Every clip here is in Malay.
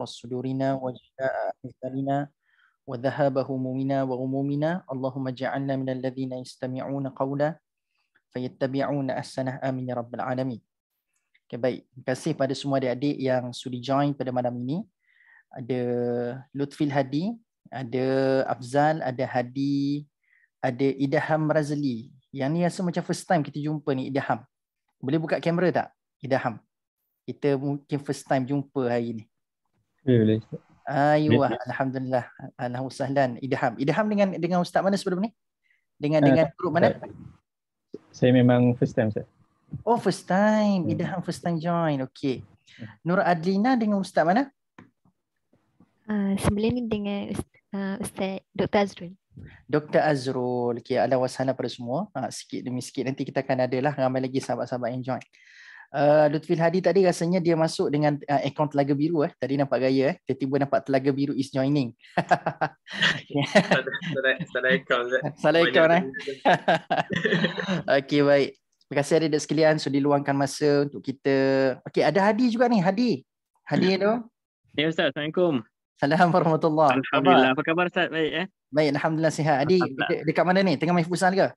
وصدورنا وجلاء أحزاننا وذهاب همومنا وغمومنا اللهم اجعلنا من الذين يستمعون قولا فيتبعون أحسنة آمين رب العالمين Okay, baik. Terima kasih pada semua adik-adik yang sudi join pada malam ini. Ada Lutfil Hadi, ada Afzal, ada Hadi, ada Idham Razali. Yang ni rasa macam first time kita jumpa ni Idham. Boleh buka kamera tak? Idham. Kita mungkin first time jumpa hari ni. Boleh. Ayuh, alhamdulillah. Alhamdulillah. Idham. Idham dengan dengan ustaz mana sebelum ni? Dengan uh, dengan grup mana? Saya memang first time, saya. Oh, first time. Hmm. Idham first time join. Okey. Hmm. Nur Adlina dengan ustaz mana? Uh, sebelum ni dengan ah, ustaz, uh, ustaz Dr. Azrul. Dr. Azrul. Okey, ala wasana pada semua. Ha, sikit demi sikit nanti kita akan ada lah ramai lagi sahabat-sahabat yang join uh, eh, Lutfi Hadi tadi rasanya dia masuk dengan uh, akaun Telaga Biru eh. Tadi nampak gaya eh. Tiba-tiba nampak Telaga Biru is joining. salah akaun. Salah akaun eh. okay baik. Terima kasih adik-adik sekalian sudah luangkan masa untuk kita. Okay ada Hadi juga ni. Hadi. Hadi tu. Ya Ustaz. Assalamualaikum. Assalamualaikum warahmatullahi Alhamdulillah. Apa khabar Ustaz? Baik eh. Baik. Alhamdulillah sihat. Adi dekat mana ni? Tengah main futsal ke?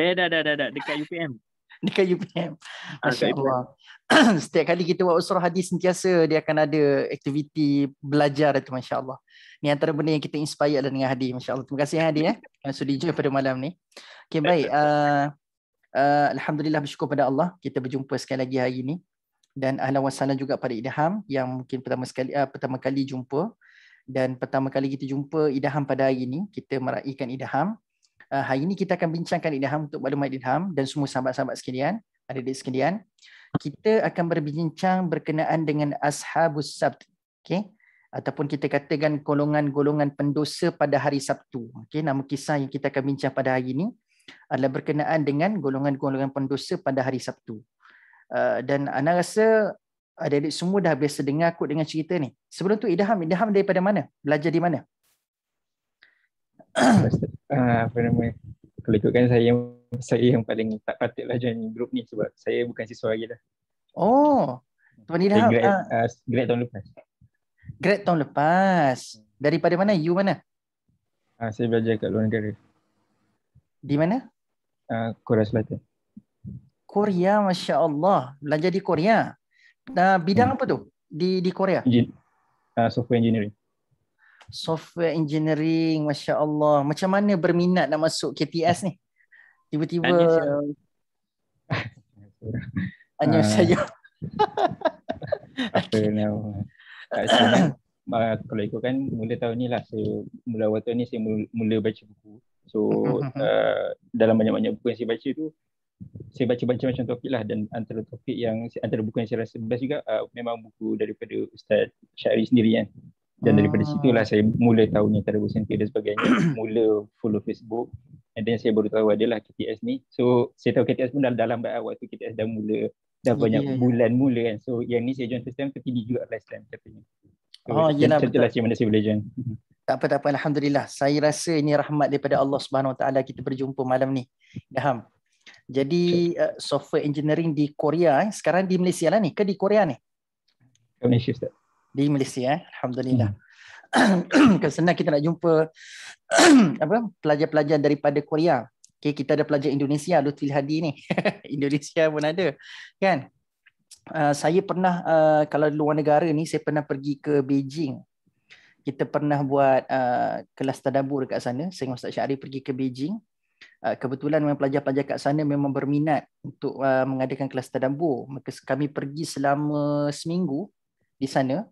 Eh dah dah dah dah dekat UPM. dekat UPM. Masya Allah. Setiap kali kita buat usrah hadis sentiasa dia akan ada aktiviti belajar itu Masya Allah. Ini antara benda yang kita inspire lah dengan Hadi Masya Allah. Terima kasih Hadi ya. Yang sudah join pada malam ni. Okay ya, baik. Uh, uh, Alhamdulillah bersyukur pada Allah. Kita berjumpa sekali lagi hari ini. Dan ahlan wassalam juga pada Idham yang mungkin pertama sekali uh, pertama kali jumpa. Dan pertama kali kita jumpa Idham pada hari ini. Kita meraihkan Idham. Eh, hari ini kita akan bincangkan ilham untuk maklumat ilham dan semua sahabat-sahabat sekalian, adik-adik sekalian. Kita akan berbincang berkenaan dengan Ashabus Sabt. Okay? Ataupun kita katakan golongan-golongan pendosa pada hari Sabtu. Okay? Nama kisah yang kita akan bincang pada hari ini adalah berkenaan dengan golongan-golongan pendosa pada hari Sabtu. Uh, dan anda rasa adik-adik semua dah biasa dengar kot dengan cerita ni. Sebelum tu Idham, Idham daripada mana? Belajar di mana? Ah, apa nama kalau ikutkan saya yang saya yang paling tak patut lah join grup ni sebab saya bukan siswa lagi dah. Oh, tuan ni dah grad, uh, grad tahun lepas. Grad tahun lepas. Daripada mana? You mana? Uh, saya belajar kat luar negara. Di mana? Uh, Korea Selatan. Korea, Masya Allah. Belajar di Korea. Uh, bidang hmm. apa tu? Di di Korea? Engin- uh, software engineering software engineering, masya Allah. Macam mana berminat nak masuk KTS ni? Tiba-tiba. Hanya saya. Ah. Apa nama? Uh, ah, kalau ikut kan mula tahun ni lah saya mula awal tahun ni saya mula, mula baca buku so uh, dalam banyak-banyak buku yang saya baca tu saya baca baca macam topik lah dan antara topik yang antara buku yang saya rasa best juga uh, memang buku daripada Ustaz Syari sendiri kan dan daripada hmm. situ lah saya mula tahunya Terrible Center dan sebagainya Mula follow Facebook And then saya baru tahu adalah KTS ni So saya tahu KTS pun dah dalam waktu KTS dah mula Dah banyak yeah, ya. bulan mula kan So yang ni saya join first time tapi ni juga last time katanya so, Oh yelah betul lah saya mana saya boleh join mm-hmm. Tak apa tak apa Alhamdulillah Saya rasa ini rahmat daripada Allah SWT kita berjumpa malam ni Daham. Jadi sure. uh, software engineering di Korea eh. Sekarang di Malaysia lah ni ke di Korea ni? Malaysia Ustaz di Malaysia eh. Alhamdulillah. Hmm. senang kita nak jumpa apa pelajar-pelajar daripada Korea. Okay, kita ada pelajar Indonesia Lutfi Hadi ni. Indonesia pun ada. Kan? Uh, saya pernah uh, kalau luar negara ni saya pernah pergi ke Beijing. Kita pernah buat uh, kelas tadabbur kat sana. Saya dengan Ustaz Syari pergi ke Beijing. kebetulan memang pelajar-pelajar kat sana memang berminat untuk mengadakan kelas tadabbur. Maka kami pergi selama seminggu di sana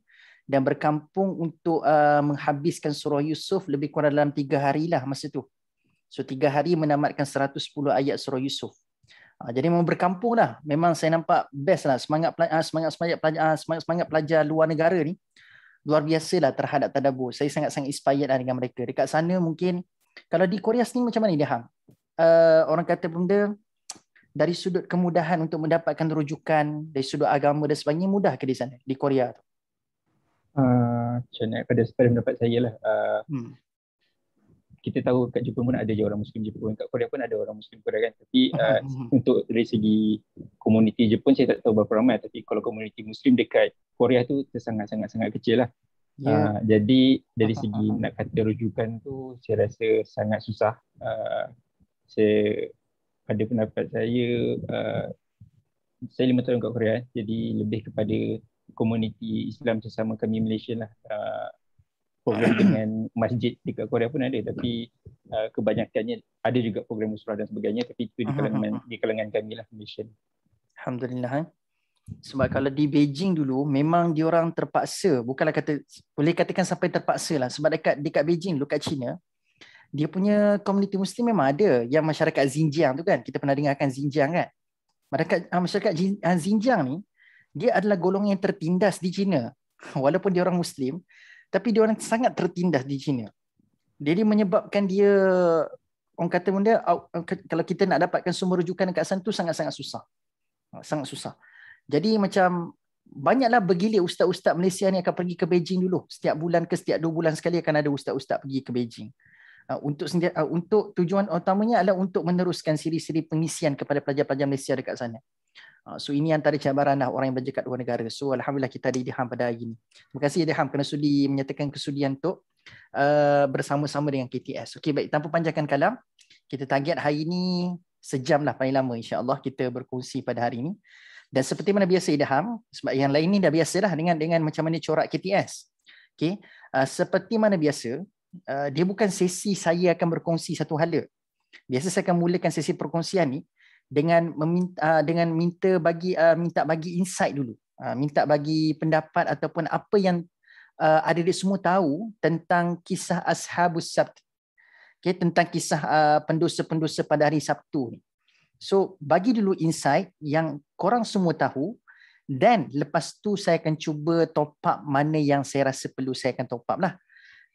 dan berkampung untuk uh, menghabiskan surah Yusuf lebih kurang dalam tiga hari lah masa tu. So tiga hari menamatkan 110 ayat surah Yusuf. Uh, jadi memang berkampung lah. Memang saya nampak best lah semangat pelajar, ah, semangat semangat pelajar, ah, semangat semangat pelajar luar negara ni luar biasa lah terhadap tadabbur. Saya sangat sangat inspired lah dengan mereka. Dekat sana mungkin kalau di Korea sini macam mana dia hang? Uh, orang kata benda dari sudut kemudahan untuk mendapatkan rujukan dari sudut agama dan sebagainya mudah ke di sana di Korea tu? Ah, macam pada sepeda pendapat saya lah. Uh, hmm. Kita tahu kat Jepun pun ada je orang Muslim Jepun. Kat Korea pun ada orang Muslim Korea kan. Tapi uh, untuk dari segi komuniti Jepun saya tak tahu berapa ramai. Tapi kalau komuniti Muslim dekat Korea tu sangat sangat kecil lah. Yeah. Ya. Uh, jadi dari segi nak kata rujukan tu saya rasa sangat susah. Uh, saya pada pendapat saya, uh, saya lima tahun kat Korea. Jadi lebih kepada komuniti Islam sesama kami Malaysia lah uh, program dengan masjid di Korea pun ada tapi uh, kebanyakannya ada juga program usrah dan sebagainya tapi itu di hmm, hmm, kalangan hmm, di kalangan kami lah Malaysia. Alhamdulillah. Eh? Sebab kalau di Beijing dulu memang diorang terpaksa bukanlah kata boleh katakan sampai terpaksa lah sebab dekat dekat Beijing dulu kat China dia punya komuniti muslim memang ada yang masyarakat Xinjiang tu kan kita pernah dengar kan Xinjiang kan. Masyarakat ah, masyarakat Xinjiang ni dia adalah golongan yang tertindas di China. Walaupun dia orang Muslim, tapi dia orang sangat tertindas di China. Jadi menyebabkan dia, orang kata pun dia, kalau kita nak dapatkan semua rujukan dekat sana tu sangat-sangat susah. Ha, sangat susah. Jadi macam banyaklah bergilir ustaz-ustaz Malaysia ni akan pergi ke Beijing dulu. Setiap bulan ke setiap dua bulan sekali akan ada ustaz-ustaz pergi ke Beijing. Ha, untuk ha, untuk tujuan utamanya adalah untuk meneruskan siri-siri pengisian kepada pelajar-pelajar Malaysia dekat sana. Ah, so ini antara cabaran lah orang yang belajar kat luar negara. So Alhamdulillah kita ada Ideham pada hari ini. Terima kasih Ideham kerana sudi menyatakan kesudian untuk uh, bersama-sama dengan KTS. Okey baik, tanpa panjangkan kalam, kita target hari ini sejam lah paling lama insyaAllah kita berkongsi pada hari ini. Dan seperti mana biasa Ideham, sebab yang lain ni dah biasa lah dengan, dengan macam mana corak KTS. Okey, uh, seperti mana biasa, uh, dia bukan sesi saya akan berkongsi satu hala. Biasa saya akan mulakan sesi perkongsian ni, dengan meminta uh, dengan minta bagi uh, minta bagi insight dulu uh, minta bagi pendapat ataupun apa yang uh, ah, ada di semua tahu tentang kisah ashabus sabt okay, tentang kisah uh, pendosa-pendosa pada hari Sabtu ni so bagi dulu insight yang korang semua tahu dan lepas tu saya akan cuba top up mana yang saya rasa perlu saya akan top up lah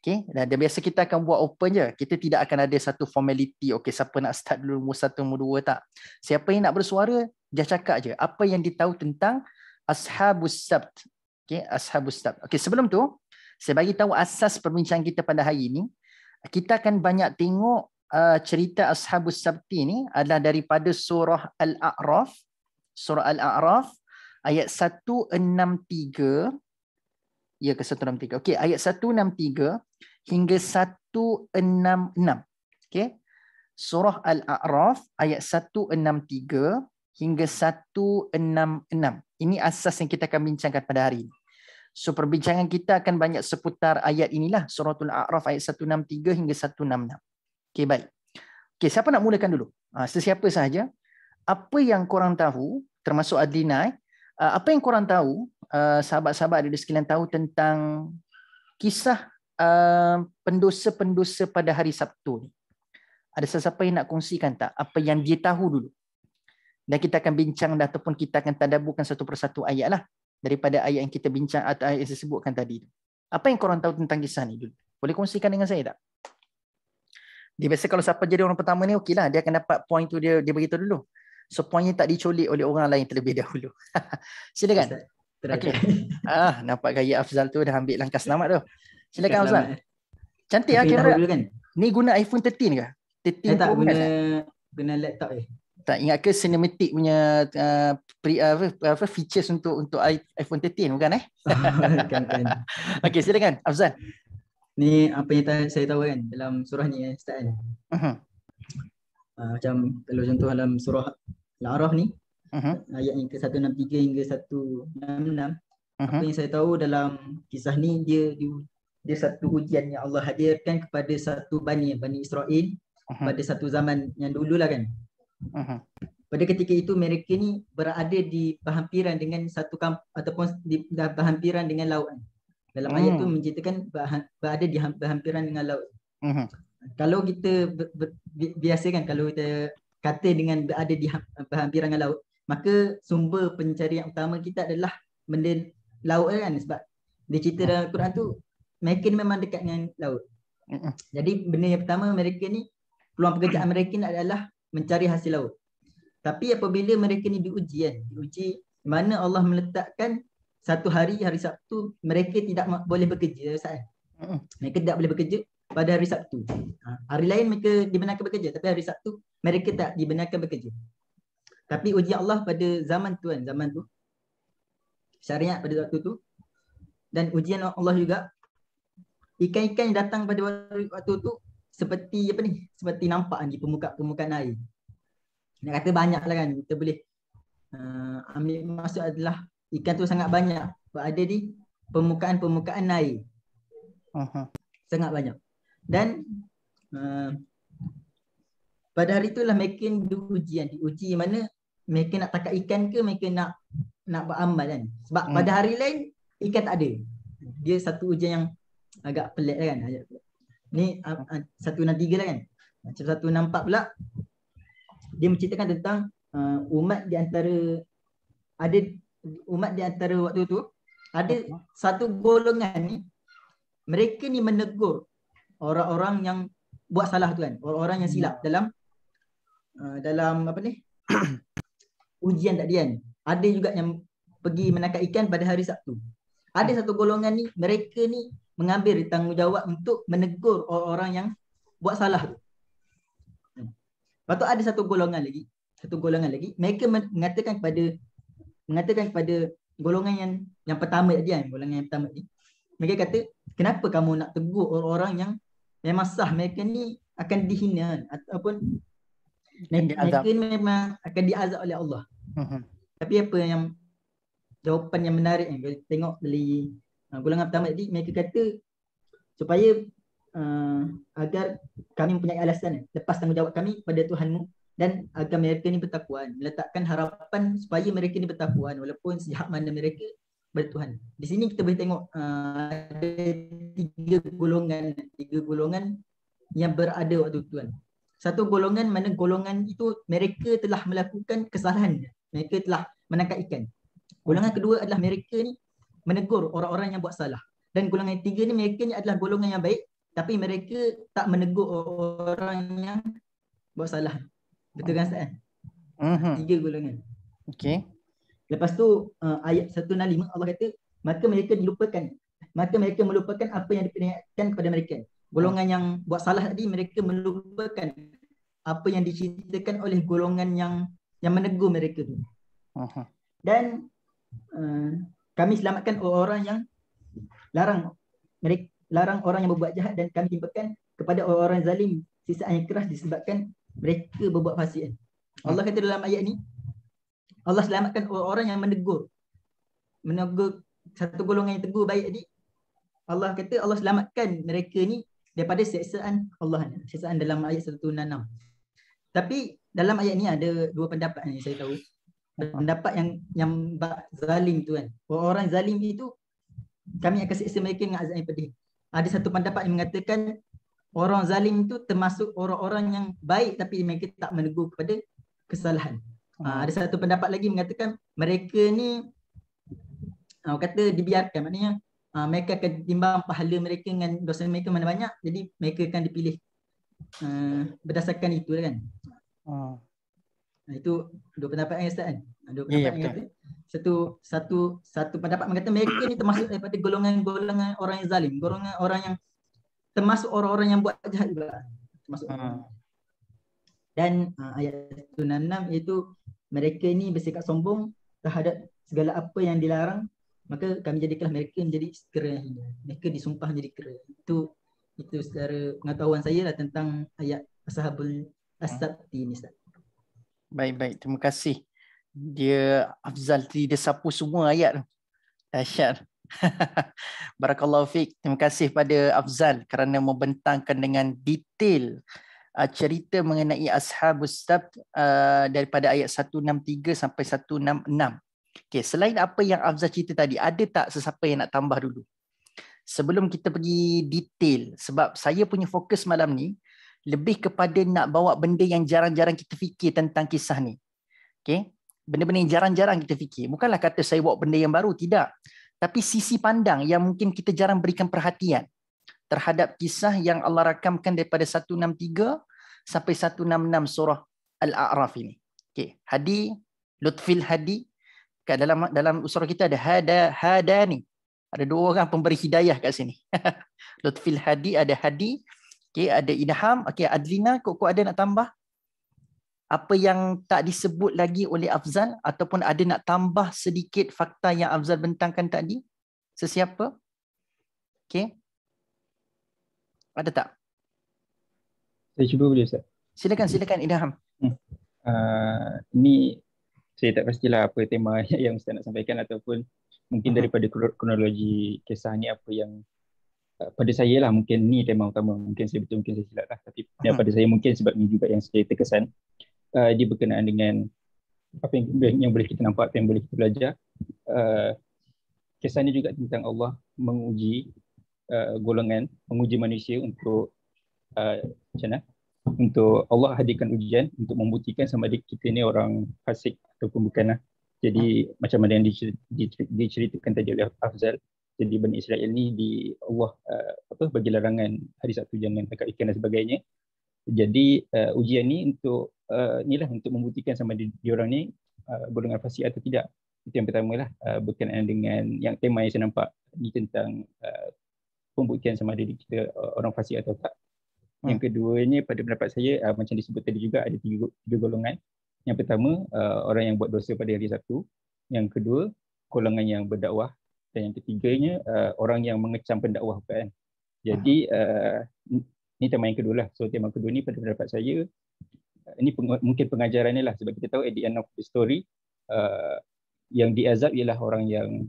Okay. Dan, dan biasa kita akan buat open je. Kita tidak akan ada satu formality. Okay, siapa nak start dulu nombor satu, nombor dua tak. Siapa yang nak bersuara, dia cakap je. Apa yang dia tahu tentang Ashabus Sabt. Okay, Ashabus Sabt. Okay, sebelum tu, saya bagi tahu asas perbincangan kita pada hari ini. Kita akan banyak tengok uh, cerita Ashabus Sabt ini adalah daripada surah Al-A'raf. Surah Al-A'raf ayat 163. Ya ke 163. Okey, ayat 163 hingga 166. Okey. Surah Al-A'raf ayat 163 hingga 166. Ini asas yang kita akan bincangkan pada hari ini. So perbincangan kita akan banyak seputar ayat inilah Suratul A'raf ayat 163 hingga 166. Okey baik. Okey siapa nak mulakan dulu? Ha, sesiapa sahaja. Apa yang korang tahu termasuk Adlina eh, Eh, apa yang korang tahu uh, sahabat-sahabat ada sekalian tahu tentang kisah uh, pendosa-pendosa pada hari Sabtu ni ada sesiapa yang nak kongsikan tak apa yang dia tahu dulu dan kita akan bincang dah ataupun kita akan tadabburkan satu persatu ayat lah daripada ayat yang kita bincang atau ayat yang saya sebutkan tadi Apa yang korang tahu tentang kisah ni dulu? Boleh kongsikan dengan saya tak? Dia biasa kalau siapa jadi orang pertama ni okey lah dia akan dapat point tu dia dia beritahu dulu. So supaya tak dicolik oleh orang lain terlebih dahulu. Silakan. Okey. Ah, nampak gaya Afzal tu dah ambil langkah selamat tu. Silakan Afzal. Eh. Cantik ah kamera. Kan? Ni guna iPhone 13 ke? 13 eh, tak, guna, kan? guna laptop je. Eh. Tak ingat ke cinematic punya uh, pre, uh, apa, features untuk untuk iPhone 13 bukan eh? kan, kan. silakan Afzal. Ni apa yang saya tahu kan dalam surah ni kan, Ustaz kan. Uh-huh uh, macam kalau contoh dalam surah Al-Araf ni uh-huh. ayat yang ke-163 hingga 166 uh-huh. apa mhm. yang saya tahu dalam kisah ni dia dia, dia satu ujian yang Allah hadirkan kepada satu bani bani Israel uh-huh. pada satu zaman yang dulu lah kan uh-huh. pada ketika itu mereka ni berada di berhampiran dengan satu kamp ataupun di dah dengan laut dalam hmm. ayat tu hmm. menceritakan berada di berhampiran dengan laut uh-huh kalau kita biasakan kalau kita kata dengan berada di berhampiran dengan laut maka sumber pencarian utama kita adalah benda laut kan sebab dia cerita ya. dalam Quran tu mereka ni memang dekat dengan laut jadi benda yang pertama mereka ni peluang pekerjaan mereka ni adalah mencari hasil laut tapi apabila mereka ni diuji kan diuji mana Allah meletakkan satu hari hari Sabtu kan? mereka tidak boleh bekerja saat mereka tidak boleh bekerja pada hari Sabtu. Ha, hari lain mereka dibenarkan bekerja tapi hari Sabtu mereka tak dibenarkan bekerja. Tapi uji Allah pada zaman tuan zaman tu syariat pada waktu tu dan ujian Allah juga ikan-ikan yang datang pada waktu tu seperti apa ni seperti nampak di permukaan-permukaan air. Nak kata banyaklah kan kita boleh uh, ambil masuk adalah ikan tu sangat banyak berada di permukaan-permukaan air. Uh-huh. Sangat banyak dan uh, pada hari itulah mereka diujian diuji kan. mana mereka nak tangkap ikan ke mereka nak nak beramal kan sebab hmm. pada hari lain ikan tak ada dia satu ujian yang agak pelik kan Ini pelik. ni satu enam tiga lah kan macam satu enam empat pula dia menceritakan tentang uh, umat di antara ada umat di antara waktu tu ada satu golongan ni mereka ni menegur orang-orang yang buat salah tu kan orang-orang yang silap hmm. dalam uh, dalam apa ni ujian tak takdian ada juga yang pergi menangkap ikan pada hari Sabtu ada hmm. satu golongan ni mereka ni mengambil tanggungjawab untuk menegur orang-orang yang buat salah tu hmm. Lepas ada satu golongan lagi satu golongan lagi mereka mengatakan kepada mengatakan kepada golongan yang yang pertama tadi kan golongan yang pertama ni mereka kata kenapa kamu nak tegur orang-orang yang memang sah mereka ni akan dihina ataupun mereka ni memang akan diazab oleh Allah. Mm-hmm. Tapi apa yang jawapan yang menarik yang kita tengok dari uh, golongan pertama tadi mereka kata supaya uh, agar kami mempunyai alasan lepas tanggungjawab kami pada Tuhanmu dan agar mereka ni bertakwa meletakkan harapan supaya mereka ni bertakwa walaupun sejak mana mereka kepada Tuhan. Di sini kita boleh tengok eh, ada tiga golongan, tiga golongan yang berada waktu itu Tuhan. Satu golongan mana golongan itu mereka telah melakukan kesalahan. Mereka telah menangkap ikan. Golongan kedua adalah mereka ni menegur orang-orang yang buat salah. Dan golongan tiga ni mereka ni adalah golongan yang baik tapi mereka tak menegur orang yang buat salah. Betul kan Ustaz? Mm-hmm. Tiga golongan. Okay. Lepas tu uh, ayat 165 Allah kata maka mereka dilupakan. Maka mereka melupakan apa yang diperingatkan kepada mereka. Golongan yang buat salah tadi mereka melupakan apa yang diceritakan oleh golongan yang yang menegur mereka tu. Dan uh, kami selamatkan orang yang larang mereka larang orang yang berbuat jahat dan kami timpakan kepada orang-orang zalim sisaan yang keras disebabkan mereka berbuat fasik. Allah kata dalam ayat ni, Allah selamatkan orang-orang yang menegur. Menegur satu golongan yang tegur baik tadi. Allah kata Allah selamatkan mereka ni daripada seksaan Allah. Seksaan dalam ayat 166. Tapi dalam ayat ni ada dua pendapat yang saya tahu. Pendapat yang yang zalim tu kan. Orang-orang zalim itu kami akan seksa mereka dengan azab yang pedih. Ada satu pendapat yang mengatakan orang zalim itu termasuk orang-orang yang baik tapi mereka tak menegur kepada kesalahan. Uh, ada hmm. satu pendapat lagi mengatakan mereka ni uh, kata dibiarkan maknanya uh, mereka akan timbang pahala mereka dengan dosa mereka mana banyak jadi mereka akan dipilih uh, berdasarkan itu lah kan. Uh. Hmm. Nah, itu dua pendapat yang Ustaz kan? Dua ya, ya, pendapat yeah, yang kata. Satu, satu, satu pendapat mengatakan mereka ni termasuk daripada golongan-golongan orang yang zalim. Golongan orang yang termasuk orang-orang yang buat jahat juga. Termasuk uh. Dan uh, ayat 166 itu mereka ni bersikap sombong terhadap segala apa yang dilarang maka kami jadikan mereka menjadi kera yang hina mereka disumpah menjadi kera itu itu secara pengetahuan saya lah tentang ayat ashabul asabti ni Ustaz baik baik terima kasih dia afzal dia sapu semua ayat tu dahsyat Barakallahu fiik. Terima kasih pada Afzal kerana membentangkan dengan detail uh, cerita mengenai ashabus sabt uh, daripada ayat 163 sampai 166. Okey, selain apa yang Afzal cerita tadi, ada tak sesiapa yang nak tambah dulu? Sebelum kita pergi detail, sebab saya punya fokus malam ni lebih kepada nak bawa benda yang jarang-jarang kita fikir tentang kisah ni. Okey. Benda-benda yang jarang-jarang kita fikir. Bukanlah kata saya bawa benda yang baru, tidak. Tapi sisi pandang yang mungkin kita jarang berikan perhatian terhadap kisah yang Allah rakamkan daripada 163 sampai 166 surah Al-A'raf ini. Okey, hadi Lutfil Hadi kat dalam dalam surah kita ada hada hadani. Ada dua orang pemberi hidayah kat sini. Lutfil Hadi ada Hadi, okey ada Idham, okey Adlina kok kok ada nak tambah? Apa yang tak disebut lagi oleh Afzal ataupun ada nak tambah sedikit fakta yang Afzal bentangkan tadi? Sesiapa? Okey. Ada tak? Saya cuba boleh Ustaz? Silakan, silakan Idham. Hmm. Uh, ini saya tak pastilah apa tema yang Ustaz nak sampaikan ataupun mungkin hmm. daripada kronologi kisah ni apa yang uh, pada saya lah mungkin ni tema utama mungkin saya betul mungkin saya silap lah tapi uh-huh. pada saya mungkin sebab ni juga yang saya terkesan uh, dia berkenaan dengan apa yang, yang boleh kita nampak, apa yang boleh kita belajar uh, kisah ni juga tentang Allah menguji Uh, golongan menguji manusia untuk uh, macam mana? Untuk Allah hadirkan ujian untuk membuktikan sama ada kita ni orang fasik ataupun bukanlah. Jadi macam mana yang diceritakan tadi oleh Afzal, jadi Bani Israel ni di Allah uh, apa bagi larangan hari Sabtu jangan tangkap ikan dan sebagainya. Jadi uh, ujian ni untuk uh, inilah untuk membuktikan sama ada orang ni uh, golongan fasik atau tidak. Itu yang pertama lah uh, berkenaan dengan yang tema yang saya nampak ni tentang uh, pembuktian sama ada kita uh, orang fasik atau tak. Hmm. Yang keduanya pada pendapat saya uh, macam disebut tadi juga ada tiga, tiga golongan. Yang pertama uh, orang yang buat dosa pada hari Sabtu, yang kedua golongan yang berdakwah dan yang ketiganya uh, orang yang mengecam pendakwah kan. Jadi uh, ni tema yang kedua lah. So tema kedua ni pada pendapat saya ini uh, peng- mungkin pengajarannya lah sebab kita tahu at the end of the story uh, yang diazab ialah orang yang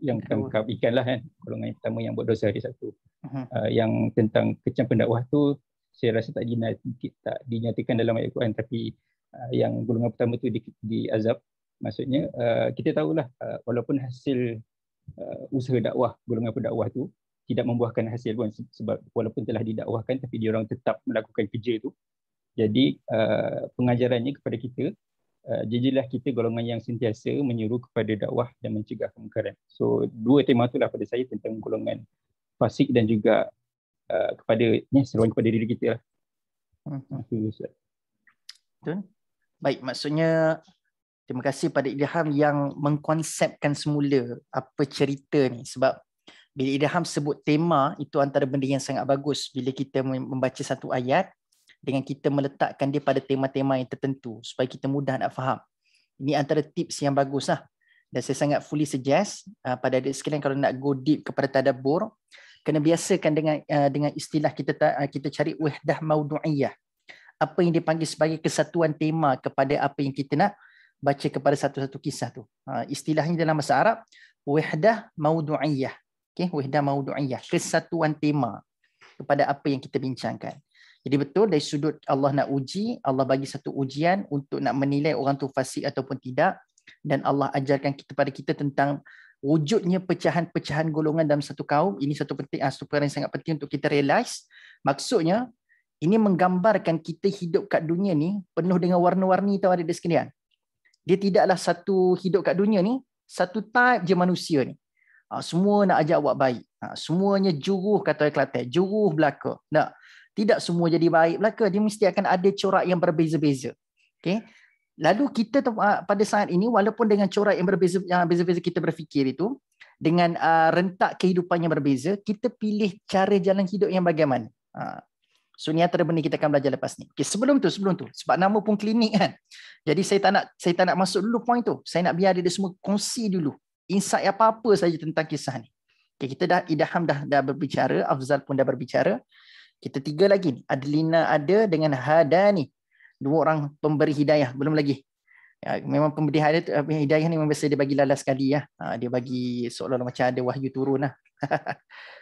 yang tangkap ikan lah kan golongan pertama yang buat dosa hari satu uh-huh. Ah, uh, yang tentang kecam pendakwah tu saya rasa tak, dina, tak dinyatakan dalam ayat Quran tapi uh, yang golongan pertama tu di, di azab maksudnya uh, kita tahulah uh, walaupun hasil uh, usaha dakwah golongan pendakwah tu tidak membuahkan hasil pun sebab walaupun telah didakwahkan tapi dia orang tetap melakukan kerja tu jadi uh, pengajarannya kepada kita Eh, jadilah kita golongan yang sentiasa menyuruh kepada dakwah dan mencegah kemungkaran. So dua tema tu lah pada saya tentang golongan fasik dan juga uh, kepada ni seruan kepada diri kita lah. Hmm. Betul. Baik, maksudnya terima kasih pada Ilham yang mengkonsepkan semula apa cerita ni sebab bila Ilham sebut tema itu antara benda yang sangat bagus bila kita membaca satu ayat dengan kita meletakkan dia pada tema-tema yang tertentu supaya kita mudah nak faham. Ini antara tips yang bagus lah. Dan saya sangat fully suggest uh, pada adik sekalian kalau nak go deep kepada tadabur, kena biasakan dengan uh, dengan istilah kita ta, uh, kita cari wahdah maudhu'iyah. Apa yang dipanggil sebagai kesatuan tema kepada apa yang kita nak baca kepada satu-satu kisah tu. Uh, istilahnya dalam bahasa Arab wahdah maudhu'iyah. Okey, wahdah maudhu'iyah, kesatuan tema kepada apa yang kita bincangkan. Jadi betul dari sudut Allah nak uji, Allah bagi satu ujian untuk nak menilai orang tu fasik ataupun tidak dan Allah ajarkan kita pada kita tentang wujudnya pecahan-pecahan golongan dalam satu kaum. Ini satu penting ah, satu perkara yang sangat penting untuk kita realize. Maksudnya ini menggambarkan kita hidup kat dunia ni penuh dengan warna-warni tau ada sekalian. Dia tidaklah satu hidup kat dunia ni, satu type je manusia ni. Ah, semua nak ajak buat baik. Ah, semuanya juruh kata Kelantan, juruh belaka. nak tidak semua jadi baik belaka dia mesti akan ada corak yang berbeza-beza okey lalu kita ah, pada saat ini walaupun dengan corak yang berbeza yang berbeza kita berfikir itu dengan uh, rentak kehidupan yang berbeza kita pilih cara jalan hidup yang bagaimana ha. So ni antara benda kita akan belajar lepas ni. Okay, sebelum tu, sebelum tu. Sebab nama pun klinik kan. Jadi saya tak nak saya tak nak masuk dulu poin tu. Saya nak biar dia semua kongsi dulu. Insight apa-apa saja tentang kisah ni. Okay, kita dah Idham dah dah berbicara, Afzal pun dah berbicara. Kita tiga lagi. Adlina ada dengan Hadani. Dua orang pemberi hidayah. Belum lagi. Ya, memang pemberi hidayah, tu, eh, hidayah ni memang biasa dia bagi lalas sekali. Ya. Ha, dia bagi seolah-olah macam ada wahyu turun. Lah.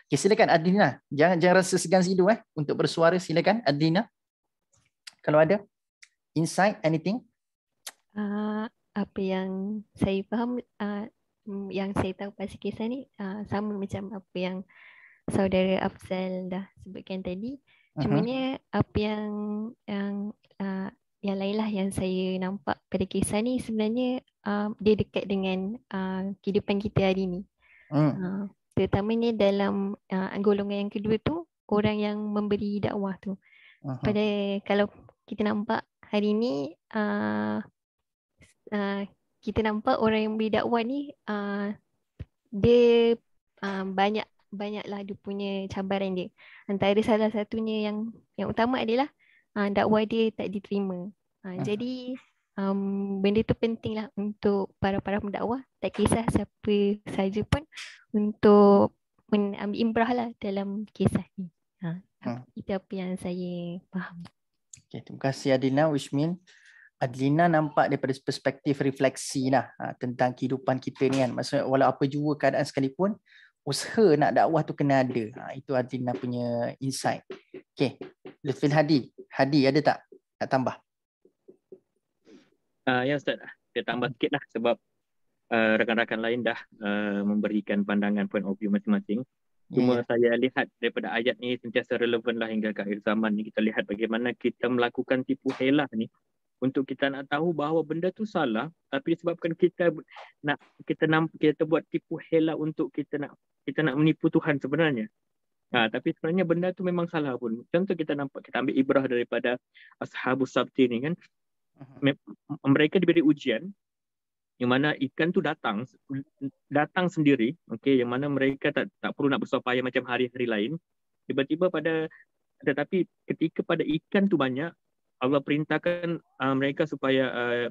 okay, silakan Adlina. Jangan, jangan rasa segan sidu eh, untuk bersuara. Silakan Adlina. Kalau ada. Insight, anything? Uh, apa yang saya faham, uh, yang saya tahu pasal kisah ni, uh, sama macam apa yang saudara Afzal dah sebutkan tadi. Cuma mhm. ni uh-huh. apa yang yang uh, yang lah yang saya nampak pada kisah ni sebenarnya uh, dia dekat dengan uh, kehidupan kita hari ni. Hmm. Uh, terutamanya dalam uh, golongan yang kedua tu orang yang memberi dakwah tu. Uh-huh. Pada kalau kita nampak hari ni uh, Uh, kita nampak orang yang beri dakwah ni uh, dia uh, banyak banyaklah dia punya cabaran dia. Antara salah satunya yang yang utama adalah uh, dakwah dia tak diterima. Uh, uh. Jadi um, benda tu pentinglah untuk para-para pendakwah tak kisah siapa saja pun untuk mengambil imbrah lah dalam kisah ni. Ha, hmm. Itu apa yang saya faham. Okay, terima kasih Adina Wishmin. Adlina nampak daripada perspektif refleksi lah, ha, tentang kehidupan kita ni kan. Maksudnya walau apa jua keadaan sekalipun, usaha nak dakwah tu kena ada. Ha, itu Atina punya insight. Okey. Lutfil Hadi. Hadi ada tak nak tambah? Uh, ya Ustaz. Kita tambah sikit lah sebab uh, rakan-rakan lain dah uh, memberikan pandangan point of view masing-masing. Cuma yeah. saya lihat daripada ayat ni sentiasa relevan lah hingga ke akhir zaman ni. Kita lihat bagaimana kita melakukan tipu helah ni untuk kita nak tahu bahawa benda tu salah tapi disebabkan kita nak kita nak, kita buat tipu helak untuk kita nak kita nak menipu Tuhan sebenarnya. Ha, tapi sebenarnya benda tu memang salah pun. Contoh kita nampak kita ambil ibrah daripada ashabus sabti ni kan. Mhm. Mereka diberi ujian yang mana ikan tu datang datang sendiri okey yang mana mereka tak tak perlu nak bersusah payah macam hari-hari lain tiba-tiba pada tetapi ketika pada ikan tu banyak Allah perintahkan uh, mereka supaya uh,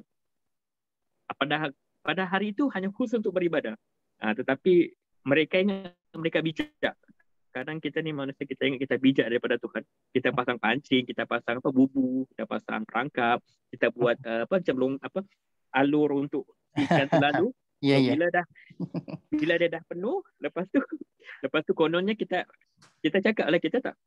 pada ha-, pada hari itu hanya khusus untuk beribadah. Uh, tetapi mereka yang mereka bijak. Kadang kita ni manusia kita ingat kita bijak daripada Tuhan. Kita pasang pancing, kita pasang apa bubu, kita pasang perangkap, kita buat uh, apa macam long apa alur untuk ikan selalu. Yeah, yeah. Bila dah bila dia dah penuh, lepas tu lepas tu kononnya kita kita cakaplah kita tak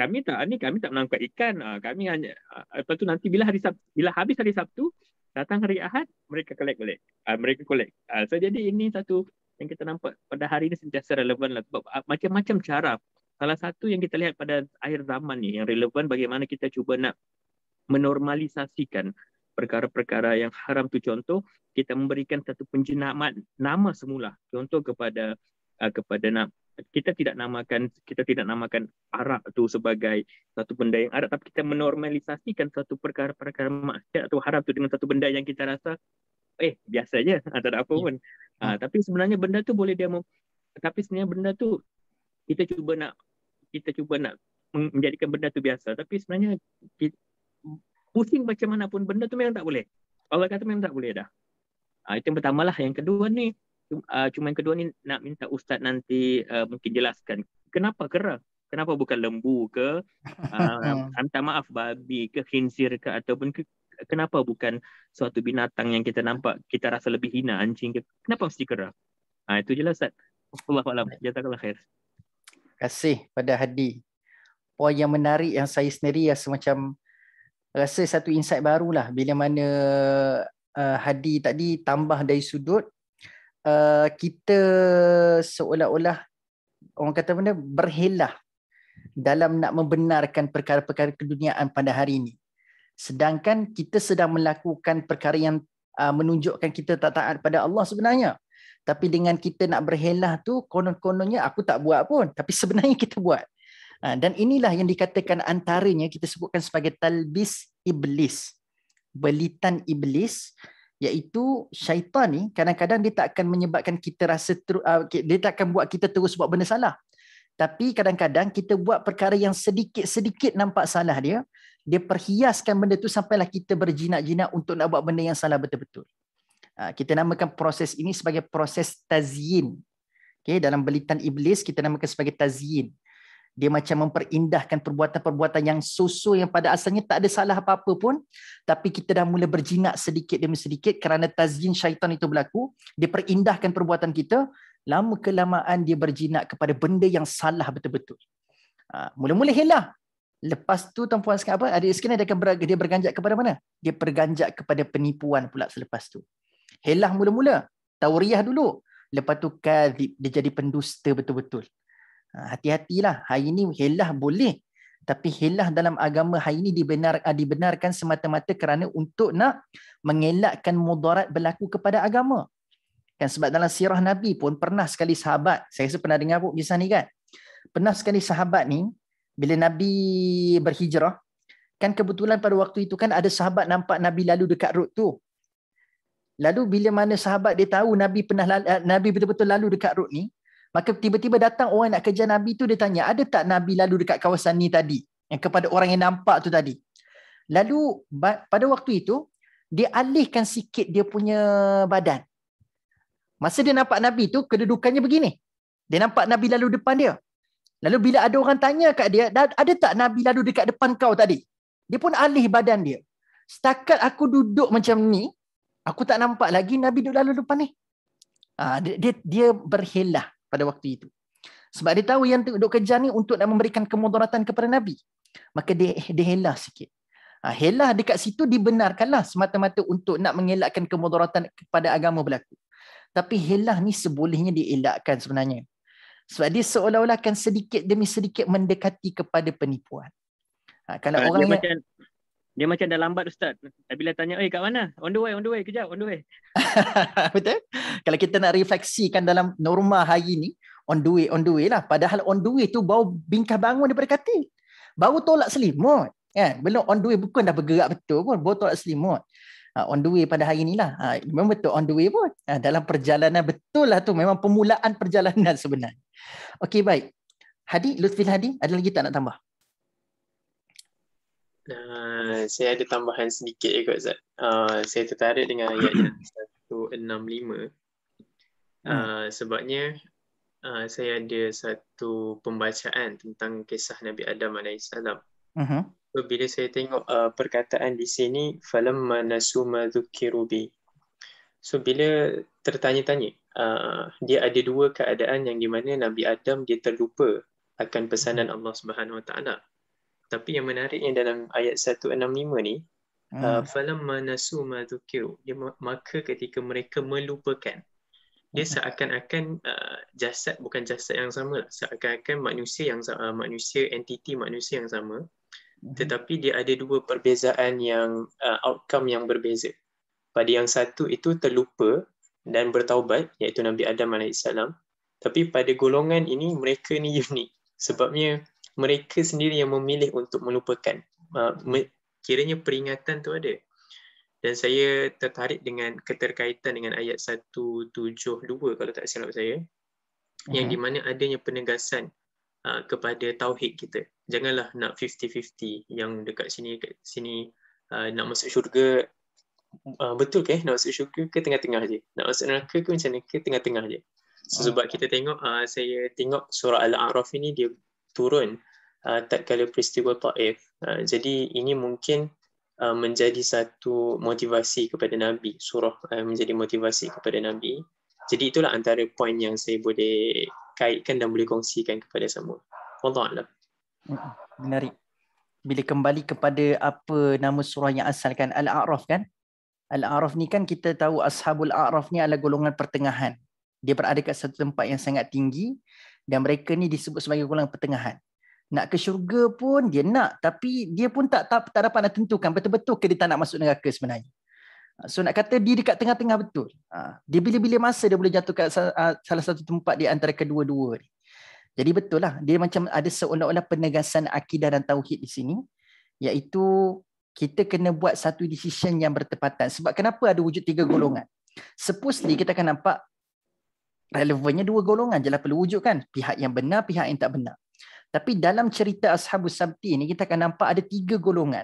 kami tak ni kami tak menangkap ikan uh, kami hanya uh, lepas tu nanti bila hari Sab, bila habis hari Sabtu datang hari Ahad mereka collect collect uh, ah, mereka collect uh, so jadi ini satu yang kita nampak pada hari ini sentiasa relevan lah sebab macam-macam cara salah satu yang kita lihat pada akhir zaman ni yang relevan bagaimana kita cuba nak menormalisasikan perkara-perkara yang haram tu contoh kita memberikan satu penjenamaan nama semula contoh kepada kepada nak kita tidak namakan kita tidak namakan arak tu sebagai satu benda yang arak tapi kita menormalisasikan satu perkara-perkara maksiat atau haram tu dengan satu benda yang kita rasa eh biasa je ah, tak apa ya. pun ya. ha, tapi sebenarnya benda tu boleh dia mem- tapi sebenarnya benda tu kita cuba nak kita cuba nak menjadikan benda tu biasa tapi sebenarnya kita, pusing macam mana pun benda tu memang tak boleh Allah kata memang tak boleh dah ha, itu yang pertama lah yang kedua ni cuma, uh, cuma yang kedua ni nak minta ustaz nanti uh, mungkin jelaskan kenapa kera? Kenapa bukan lembu ke? Uh, minta maaf babi ke khinzir ke ataupun ke, kenapa bukan suatu binatang yang kita nampak kita rasa lebih hina anjing ke? Kenapa mesti kera? Uh, ah, itu jelas ustaz. Allah Allah. Jazakallah khair. Kasih pada Hadi. Poin yang menarik yang saya sendiri rasa macam rasa satu insight barulah bila mana uh, Hadi tadi tambah dari sudut uh, kita seolah-olah orang kata benda berhilah dalam nak membenarkan perkara-perkara keduniaan pada hari ini. Sedangkan kita sedang melakukan perkara yang uh, menunjukkan kita tak taat pada Allah sebenarnya. Tapi dengan kita nak berhilah tu konon-kononnya aku tak buat pun tapi sebenarnya kita buat. Uh, dan inilah yang dikatakan antaranya kita sebutkan sebagai talbis iblis. Belitan iblis iaitu syaitan ni kadang-kadang dia tak akan menyebabkan kita rasa teru, ah, dia tak akan buat kita terus buat benda salah tapi kadang-kadang kita buat perkara yang sedikit-sedikit nampak salah dia dia perhiaskan benda tu sampailah kita berjinak-jinak untuk nak buat benda yang salah betul-betul ah, kita namakan proses ini sebagai proses tazyin okey dalam belitan iblis kita namakan sebagai tazyin dia macam memperindahkan perbuatan-perbuatan yang susu yang pada asalnya tak ada salah apa-apa pun tapi kita dah mula berjinak sedikit demi sedikit kerana tazyin syaitan itu berlaku dia perindahkan perbuatan kita lama kelamaan dia berjinak kepada benda yang salah betul-betul ha, mula-mula helah lepas tu tuan-puan sekarang apa ada sekian dia akan ber, dia berganjak kepada mana dia berganjak kepada penipuan pula selepas tu helah mula-mula tauriah dulu lepas tu kadzib dia jadi pendusta betul-betul Ha, hati-hatilah. Hari ini helah boleh. Tapi helah dalam agama hari ini dibenar, ah, dibenarkan semata-mata kerana untuk nak mengelakkan mudarat berlaku kepada agama. Kan sebab dalam sirah Nabi pun pernah sekali sahabat, saya rasa pernah dengar pun kisah ni kan. Pernah sekali sahabat ni, bila Nabi berhijrah, kan kebetulan pada waktu itu kan ada sahabat nampak Nabi lalu dekat road tu. Lalu bila mana sahabat dia tahu Nabi pernah eh, Nabi betul-betul lalu dekat road ni, Maka tiba-tiba datang orang nak kejar Nabi tu dia tanya, ada tak Nabi lalu dekat kawasan ni tadi? Yang kepada orang yang nampak tu tadi. Lalu pada waktu itu dia alihkan sikit dia punya badan. Masa dia nampak Nabi tu kedudukannya begini. Dia nampak Nabi lalu depan dia. Lalu bila ada orang tanya kat dia, ada tak Nabi lalu dekat depan kau tadi? Dia pun alih badan dia. Setakat aku duduk macam ni, aku tak nampak lagi Nabi duduk lalu depan ni. Ah, dia, dia, dia berhilah pada waktu itu. Sebab dia tahu yang duk kejar ni untuk nak memberikan kemudaratan kepada Nabi. Maka dia, dia helah sikit. Ha, helah dekat situ dibenarkanlah semata-mata untuk nak mengelakkan kemudaratan kepada agama berlaku. Tapi helah ni sebolehnya dielakkan sebenarnya. Sebab dia seolah-olah akan sedikit demi sedikit mendekati kepada penipuan. Ha, kalau ha, orang dia yang... macam dia macam dah lambat Ustaz. Bila tanya, eh kat mana? On the way, on the way. Kejap, on the way. Betul? Kalau kita nak refleksikan dalam norma hari ni, on the way, on the way lah. Padahal on the way tu bau bingkah bangun daripada katil. Baru tolak selimut. Yeah, kan? Belum on the way bukan dah bergerak betul pun. Baru tolak selimut. Ha, on the way pada hari ni lah. Ha, memang betul on the way pun. Ha, dalam perjalanan betul lah tu. Memang permulaan perjalanan sebenarnya. Okay baik. Hadi, Lutfil Hadi, ada lagi tak nak tambah? Ah, saya ada tambahan sedikit ya kot Zat. Uh, saya tertarik dengan ayat yang 165. Uh, ah, hmm. sebabnya uh, saya ada satu pembacaan tentang kisah Nabi Adam AS. Uh-huh. Mhm. So, bila saya tengok uh, perkataan di sini, falamma nasuma dhukirubi. So, bila tertanya-tanya, uh, dia ada dua keadaan yang di mana Nabi Adam dia terlupa akan pesanan Allah Subhanahu Wa Taala tapi yang menariknya dalam ayat 165 ni hmm. uh, falam manasu ma maka ketika mereka melupakan dia hmm. seakan-akan uh, jasad bukan jasad yang sama seakan-akan manusia yang uh, manusia entiti manusia yang sama hmm. tetapi dia ada dua perbezaan yang uh, outcome yang berbeza pada yang satu itu terlupa dan bertaubat iaitu Nabi Adam alaihissalam tapi pada golongan ini mereka ni unik sebabnya mereka sendiri yang memilih untuk melupakan uh, kiranya peringatan tu ada dan saya tertarik dengan keterkaitan dengan ayat 172 kalau tak silap saya mm yang mhm. di mana adanya penegasan uh, kepada tauhid kita janganlah nak 50-50 yang dekat sini dekat sini uh, nak masuk syurga uh, betul ke eh, nak masuk syurga ke tengah-tengah je nak masuk neraka ke macam mana ke tengah-tengah je so, sebab kita tengok uh, saya tengok surah al-a'raf ini dia turun uh, tatkala peristiwa Taif. Uh, jadi ini mungkin uh, menjadi satu motivasi kepada Nabi, surah uh, menjadi motivasi kepada Nabi. Jadi itulah antara poin yang saya boleh kaitkan dan boleh kongsikan kepada semua. Wallahualam. Menarik. Bila kembali kepada apa nama surah yang asalkan Al-A'raf kan? Al-A'raf ni kan kita tahu Ashabul A'raf ni adalah golongan pertengahan. Dia berada kat satu tempat yang sangat tinggi dan mereka ni disebut sebagai golongan pertengahan nak ke syurga pun dia nak tapi dia pun tak tak, tak dapat nak tentukan betul-betul ke dia tak nak masuk neraka sebenarnya. Ah, so nak kata dia dekat tengah-tengah betul. Ah, dia bila-bila masa dia boleh jatuh kat ah, salah satu tempat di antara kedua-dua ni. Jadi betul lah. Dia macam ada seolah-olah penegasan akidah dan tauhid di sini. Iaitu kita kena buat satu decision yang bertepatan. Sebab kenapa ada wujud tiga golongan? ni kita akan nampak relevannya dua golongan je lah perlu wujud kan. Pihak yang benar, pihak yang tak benar. Tapi dalam cerita ashabu Sabti ini kita akan nampak ada tiga golongan.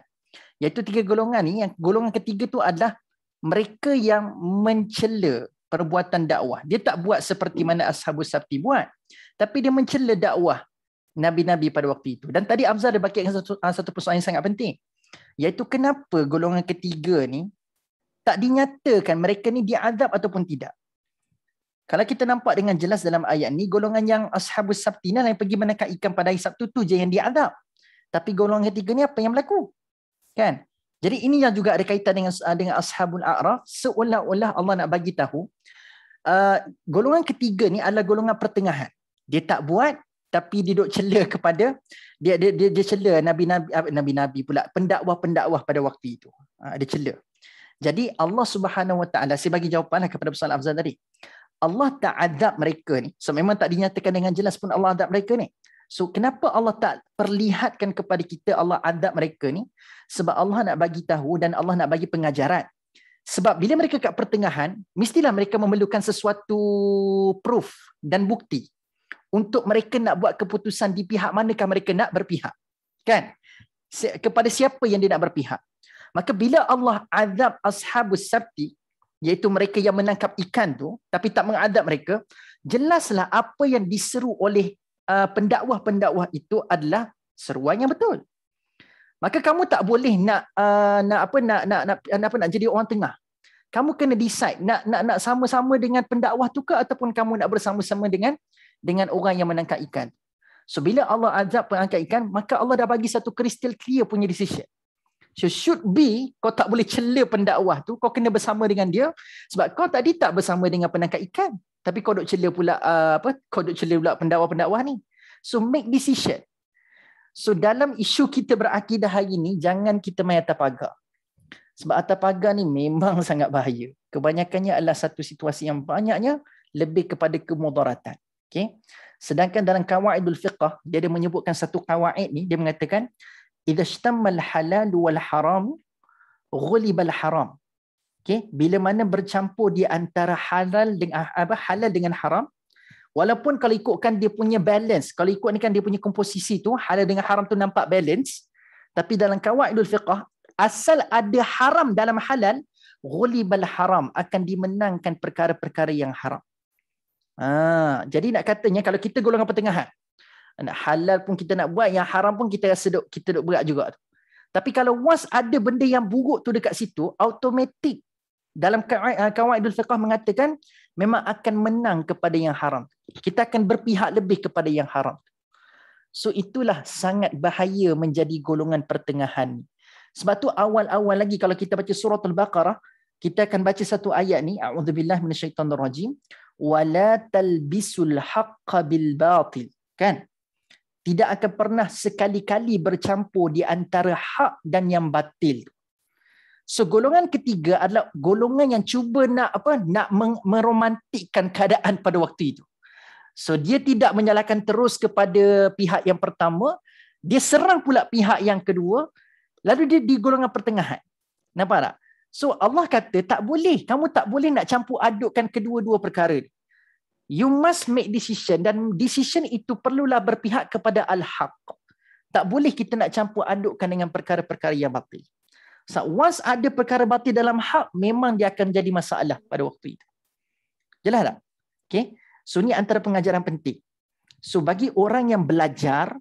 Iaitu tiga golongan ni yang golongan ketiga tu adalah mereka yang mencela perbuatan dakwah. Dia tak buat seperti mana ashabu Sabti buat. Tapi dia mencela dakwah Nabi-Nabi pada waktu itu. Dan tadi Abzal ada bagikan satu, ah, satu persoalan yang sangat penting. Iaitu kenapa golongan ketiga ni tak dinyatakan mereka ni diadab ataupun tidak. Kalau kita nampak dengan jelas dalam ayat ni, golongan yang ashabus sabti ni lah yang pergi menangkap ikan pada hari Sabtu tu je yang diadab. Tapi golongan ketiga ni apa yang berlaku? Kan? Jadi ini yang juga ada kaitan dengan dengan ashabul a'raf seolah-olah Allah nak bagi tahu uh, golongan ketiga ni adalah golongan pertengahan. Dia tak buat tapi dia duk cela kepada dia dia dia, dia cela nabi-nabi nabi-nabi pula pendakwah-pendakwah pada waktu itu. Uh, dia cela. Jadi Allah Subhanahu Wa Taala saya bagi jawapanlah kepada persoalan Afzal tadi. Allah tak azab mereka ni. So memang tak dinyatakan dengan jelas pun Allah azab mereka ni. So kenapa Allah tak perlihatkan kepada kita Allah azab mereka ni? Sebab Allah nak bagi tahu dan Allah nak bagi pengajaran. Sebab bila mereka kat pertengahan, mestilah mereka memerlukan sesuatu proof dan bukti untuk mereka nak buat keputusan di pihak manakah mereka nak berpihak. Kan? Kepada siapa yang dia nak berpihak? Maka bila Allah azab ashabus sabti, iaitu mereka yang menangkap ikan tu tapi tak mengadap mereka jelaslah apa yang diseru oleh uh, pendakwah-pendakwah itu adalah seruan yang betul maka kamu tak boleh nak uh, nak apa nak nak nak apa nak jadi orang tengah kamu kena decide nak nak nak sama-sama dengan pendakwah tu ke ataupun kamu nak bersama-sama dengan dengan orang yang menangkap ikan so bila Allah azab pengangkat ikan maka Allah dah bagi satu crystal clear punya decision So should be kau tak boleh cela pendakwah tu, kau kena bersama dengan dia sebab kau tadi tak bersama dengan penangkap ikan. Tapi kau dok cela pula uh, apa? Kau dok cela pula pendakwah-pendakwah ni. So make decision. So dalam isu kita berakidah hari ini jangan kita main atas pagar. Sebab atas pagar ni memang sangat bahaya. Kebanyakannya adalah satu situasi yang banyaknya lebih kepada kemudaratan. Okay? Sedangkan dalam kawaidul fiqah, dia ada menyebutkan satu kawaid ni, dia mengatakan idza istamma halal wal haram ghuliba al-haram. Okay? bila mana bercampur di antara halal dengan ah, apa halal dengan haram Walaupun kalau ikutkan dia punya balance, kalau ikut ni kan dia punya komposisi tu, halal dengan haram tu nampak balance. Tapi dalam idul fiqah, asal ada haram dalam halal, ghulibal haram akan dimenangkan perkara-perkara yang haram. Ah, jadi nak katanya kalau kita golongan pertengahan, nak halal pun kita nak buat yang haram pun kita rasa duk, kita duk berat juga tu tapi kalau once ada benda yang buruk tu dekat situ automatik dalam eh, idul fiqh mengatakan memang akan menang kepada yang haram kita akan berpihak lebih kepada yang haram so itulah sangat bahaya menjadi golongan pertengahan sebab tu awal-awal lagi kalau kita baca surah al-baqarah kita akan baca satu ayat ni a'udzubillah minasyaitonirrajim wala talbisul haqqo bil kan tidak akan pernah sekali-kali bercampur di antara hak dan yang batil. So golongan ketiga adalah golongan yang cuba nak apa nak meromantikkan keadaan pada waktu itu. So dia tidak menyalahkan terus kepada pihak yang pertama, dia serang pula pihak yang kedua, lalu dia di golongan pertengahan. Nampak tak? So Allah kata tak boleh, kamu tak boleh nak campur adukkan kedua-dua perkara ni. You must make decision dan decision itu perlulah berpihak kepada al-haq. Tak boleh kita nak campur adukkan dengan perkara-perkara yang batil. So, once ada perkara batil dalam hak, memang dia akan jadi masalah pada waktu itu. Jelas tak? Okay. So, ini antara pengajaran penting. So, bagi orang yang belajar,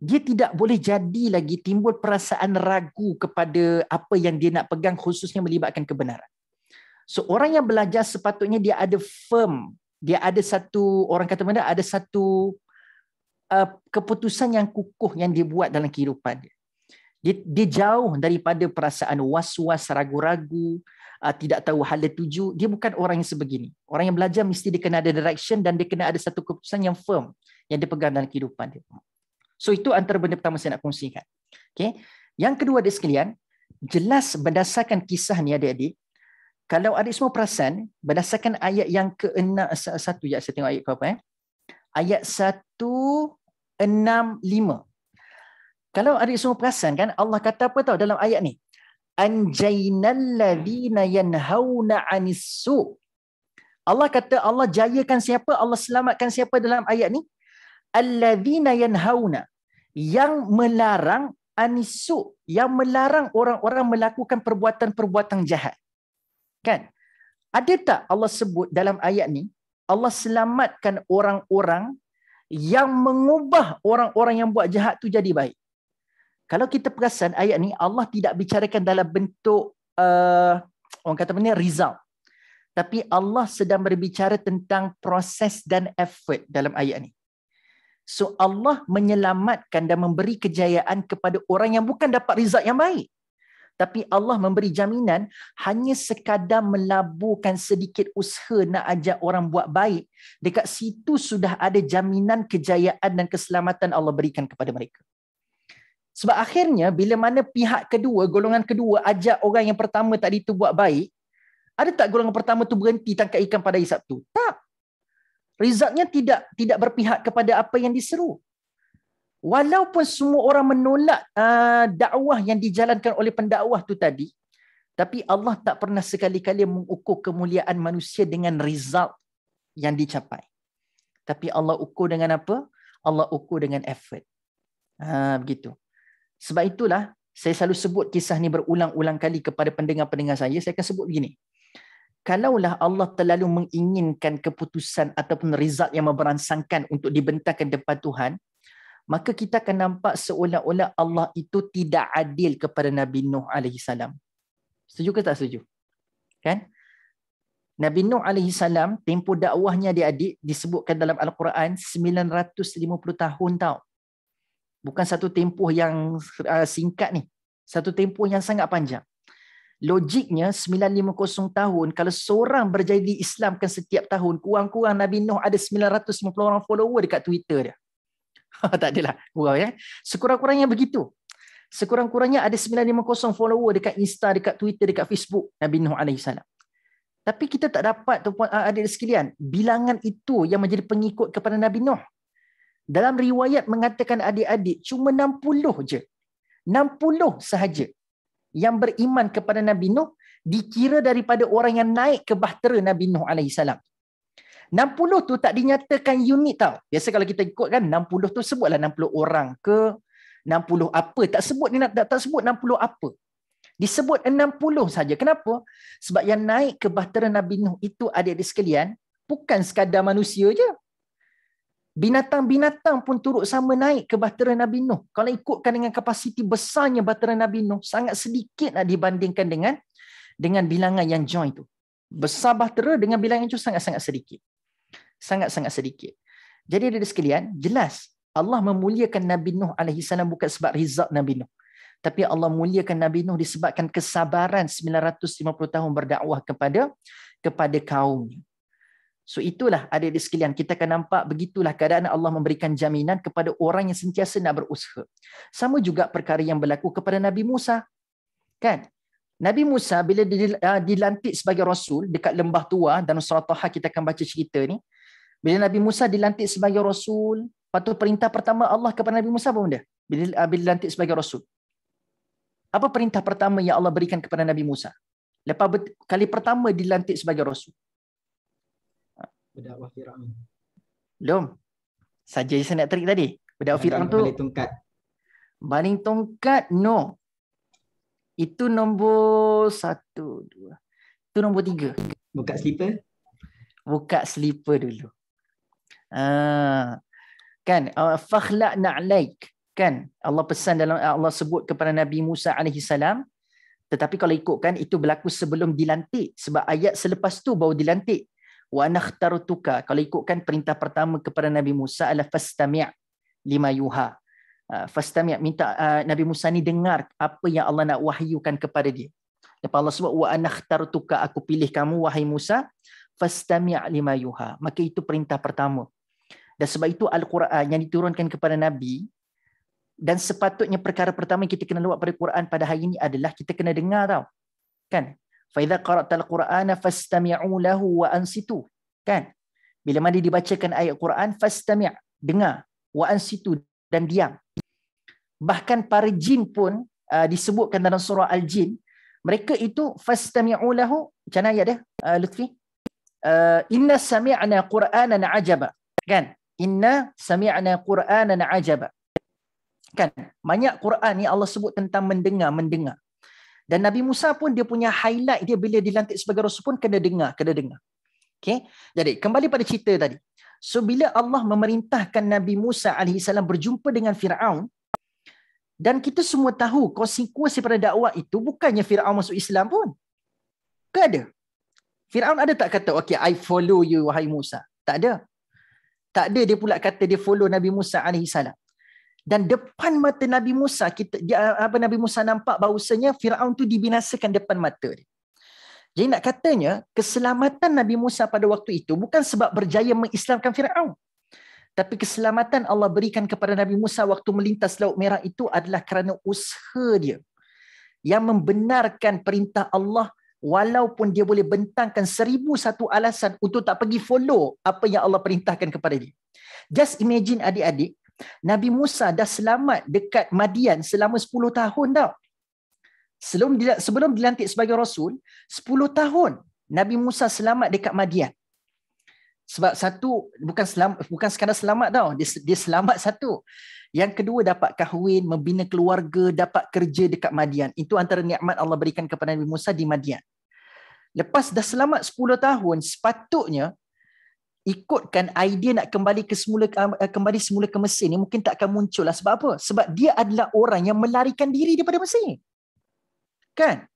dia tidak boleh jadi lagi timbul perasaan ragu kepada apa yang dia nak pegang khususnya melibatkan kebenaran. So, orang yang belajar sepatutnya dia ada firm dia ada satu orang kata benda ada satu uh, keputusan yang kukuh yang dia buat dalam kehidupan dia. dia. Dia jauh daripada perasaan was-was, ragu-ragu, uh, tidak tahu hala tuju. Dia bukan orang yang sebegini. Orang yang belajar mesti dia kena ada direction dan dia kena ada satu keputusan yang firm yang dia pegang dalam kehidupan dia. So itu antara benda pertama saya nak kongsikan. Okay. Yang kedua adik sekalian, jelas berdasarkan kisah ni adik-adik, kalau ada semua perasan berdasarkan ayat yang ke-6 satu ya saya tengok ayat ke apa eh ayat 165 kalau ada semua perasan kan Allah kata apa tahu dalam ayat ni anjaynalladhina yanhauna anissu Allah kata Allah jayakan siapa Allah selamatkan siapa dalam ayat ni alladhina yanhauna yang melarang anisu yang melarang orang-orang melakukan perbuatan-perbuatan jahat Kan? Ada tak Allah sebut dalam ayat ni Allah selamatkan orang-orang yang mengubah orang-orang yang buat jahat tu jadi baik. Kalau kita perasan ayat ni Allah tidak bicarakan dalam bentuk uh, orang kata apa ni result. Tapi Allah sedang berbicara tentang proses dan effort dalam ayat ni. So Allah menyelamatkan dan memberi kejayaan kepada orang yang bukan dapat result yang baik tapi Allah memberi jaminan hanya sekadar melaburkan sedikit usaha nak ajak orang buat baik dekat situ sudah ada jaminan kejayaan dan keselamatan Allah berikan kepada mereka sebab akhirnya bila mana pihak kedua golongan kedua ajak orang yang pertama tadi tu buat baik ada tak golongan pertama tu berhenti tangkap ikan pada hari Sabtu tak rezeknya tidak tidak berpihak kepada apa yang diseru walaupun semua orang menolak uh, dakwah yang dijalankan oleh pendakwah tu tadi tapi Allah tak pernah sekali-kali mengukur kemuliaan manusia dengan result yang dicapai tapi Allah ukur dengan apa Allah ukur dengan effort ha begitu sebab itulah saya selalu sebut kisah ni berulang-ulang kali kepada pendengar-pendengar saya saya akan sebut begini Kalaulah Allah terlalu menginginkan keputusan ataupun result yang memberansangkan untuk dibentangkan depan Tuhan, maka kita akan nampak seolah-olah Allah itu tidak adil kepada Nabi Nuh alaihi salam. Setuju ke tak setuju? Kan? Nabi Nuh alaihi salam tempoh dakwahnya dia adik disebutkan dalam al-Quran 950 tahun tau. Bukan satu tempoh yang uh, singkat ni. Satu tempoh yang sangat panjang. Logiknya 950 tahun kalau seorang berjadi Islam kan setiap tahun kurang-kurang Nabi Nuh ada 950 orang follower dekat Twitter dia. tak adalah kurang ya. Sekurang-kurangnya begitu. Sekurang-kurangnya ada 950 follower dekat Insta, dekat Twitter, dekat Facebook Nabi Nuh alaihi salam. Tapi kita tak dapat tu pun ada ah, sekalian, bilangan itu yang menjadi pengikut kepada Nabi Nuh. Dalam riwayat mengatakan adik-adik cuma 60 je. 60 sahaja yang beriman kepada Nabi Nuh dikira daripada orang yang naik ke bahtera Nabi Nuh alaihi salam. 60 tu tak dinyatakan unit tau. Biasa kalau kita ikut kan 60 tu sebutlah 60 orang ke 60 apa. Tak sebut ni tak, tak sebut 60 apa. Disebut 60 saja. Kenapa? Sebab yang naik ke bahtera Nabi Nuh itu ada adik sekalian bukan sekadar manusia je. Binatang-binatang pun turut sama naik ke bahtera Nabi Nuh. Kalau ikutkan dengan kapasiti besarnya bahtera Nabi Nuh, sangat sedikit nak lah dibandingkan dengan dengan bilangan yang join tu. Besar bahtera dengan bilangan itu sangat-sangat sedikit sangat-sangat sedikit. Jadi ada sekalian, jelas Allah memuliakan Nabi Nuh alaihi salam bukan sebab rizab Nabi Nuh. Tapi Allah muliakan Nabi Nuh disebabkan kesabaran 950 tahun berdakwah kepada kepada kaumnya. So itulah ada di sekalian kita akan nampak begitulah keadaan Allah memberikan jaminan kepada orang yang sentiasa nak berusaha. Sama juga perkara yang berlaku kepada Nabi Musa. Kan? Nabi Musa bila ah, dilantik sebagai rasul dekat lembah tua dan surah Taha kita akan baca cerita ni, bila Nabi Musa dilantik sebagai rasul, lepas tu perintah pertama Allah kepada Nabi Musa apa benda? Bila, ah, bila dilantik sebagai rasul. Apa perintah pertama yang Allah berikan kepada Nabi Musa? Lepas kali pertama dilantik sebagai rasul. Berdakwah Firaun. Belum. Saja saya nak terik tadi. Berdakwah Firaun tu. Baling tongkat. Baling tongkat, no. Itu nombor satu, dua. Itu nombor tiga. Buka slipper? Buka slipper dulu. Ah. kan ah, fakhla na'laik kan Allah pesan dalam Allah sebut kepada Nabi Musa alaihi salam tetapi kalau ikutkan itu berlaku sebelum dilantik sebab ayat selepas tu baru dilantik wa nakhtarutuka kalau ikutkan perintah pertama kepada Nabi Musa adalah fastami' lima yuha ah, fastami' minta Nabi Musa ni dengar apa yang Allah nak wahyukan kepada dia Lepas Allah sebut wa nakhtarutuka aku pilih kamu wahai Musa fastami' lima yuha maka itu perintah pertama dan sebab itu Al-Quran yang diturunkan kepada Nabi dan sepatutnya perkara pertama yang kita kena lewat pada Quran pada hari ini adalah kita kena dengar tau. Kan? Fa idza qara'tal Qur'ana fastami'u lahu wa ansitu. Kan? Bila mana dibacakan ayat Quran fastami' dengar wa ansitu dan diam. Bahkan para jin pun uh, disebutkan dalam surah Al-Jin, mereka itu fastami'u lahu, macam mana ayat dia? Uh, Lutfi. Uh, inna sami'na Qur'anan ajaba. Kan? inna sami'na qur'anan ajaba kan banyak Quran ni Allah sebut tentang mendengar mendengar dan Nabi Musa pun dia punya highlight dia bila dilantik sebagai rasul pun kena dengar kena dengar okey jadi kembali pada cerita tadi so bila Allah memerintahkan Nabi Musa alaihi salam berjumpa dengan Firaun dan kita semua tahu konsekuensi pada dakwah itu bukannya Firaun masuk Islam pun ke ada Firaun ada tak kata okey i follow you wahai Musa tak ada tak ada dia pula kata dia follow Nabi Musa alaihi salam. Dan depan mata Nabi Musa kita dia, apa Nabi Musa nampak bahawasanya Firaun tu dibinasakan depan mata dia. Jadi nak katanya keselamatan Nabi Musa pada waktu itu bukan sebab berjaya mengislamkan Firaun. Tapi keselamatan Allah berikan kepada Nabi Musa waktu melintas Laut Merah itu adalah kerana usaha dia yang membenarkan perintah Allah walaupun dia boleh bentangkan seribu satu alasan untuk tak pergi follow apa yang Allah perintahkan kepada dia. Just imagine adik-adik, Nabi Musa dah selamat dekat Madian selama 10 tahun tau. Sebelum sebelum dilantik sebagai rasul, 10 tahun Nabi Musa selamat dekat Madian. Sebab satu bukan selamat bukan sekadar selamat tau, dia, dia selamat satu. Yang kedua dapat kahwin, membina keluarga, dapat kerja dekat Madian. Itu antara nikmat Allah berikan kepada Nabi Musa di Madian lepas dah selamat 10 tahun sepatutnya ikutkan idea nak kembali ke semula eh, kembali semula ke mesin ni mungkin tak akan muncul lah sebab apa sebab dia adalah orang yang melarikan diri daripada mesin kan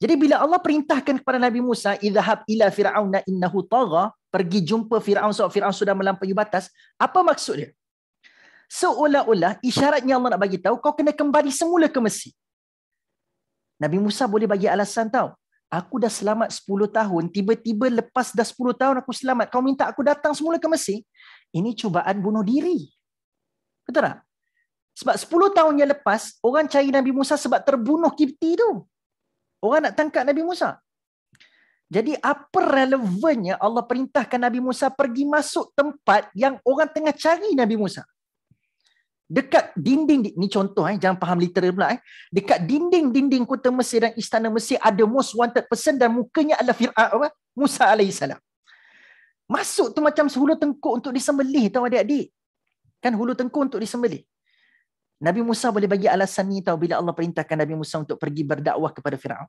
jadi bila Allah perintahkan kepada Nabi Musa idhab ila fir'auna innahu tagha pergi jumpa Firaun sebab Firaun sudah melampaui batas apa maksud dia seolah-olah isyaratnya Allah nak bagi tahu kau kena kembali semula ke mesin Nabi Musa boleh bagi alasan tahu aku dah selamat 10 tahun, tiba-tiba lepas dah 10 tahun aku selamat, kau minta aku datang semula ke Mesir, ini cubaan bunuh diri. Betul tak? Sebab 10 tahun yang lepas, orang cari Nabi Musa sebab terbunuh kipti tu. Orang nak tangkap Nabi Musa. Jadi apa relevannya Allah perintahkan Nabi Musa pergi masuk tempat yang orang tengah cari Nabi Musa? dekat dinding ni contoh eh jangan faham literal pula eh dekat dinding-dinding kota Mesir dan istana Mesir ada most wanted person dan mukanya adalah Firaun ah, Musa alaihi salam masuk tu macam hulu tengkuk untuk disembelih tahu adik-adik kan hulu tengkuk untuk disembelih Nabi Musa boleh bagi alasan ni tahu bila Allah perintahkan Nabi Musa untuk pergi berdakwah kepada Firaun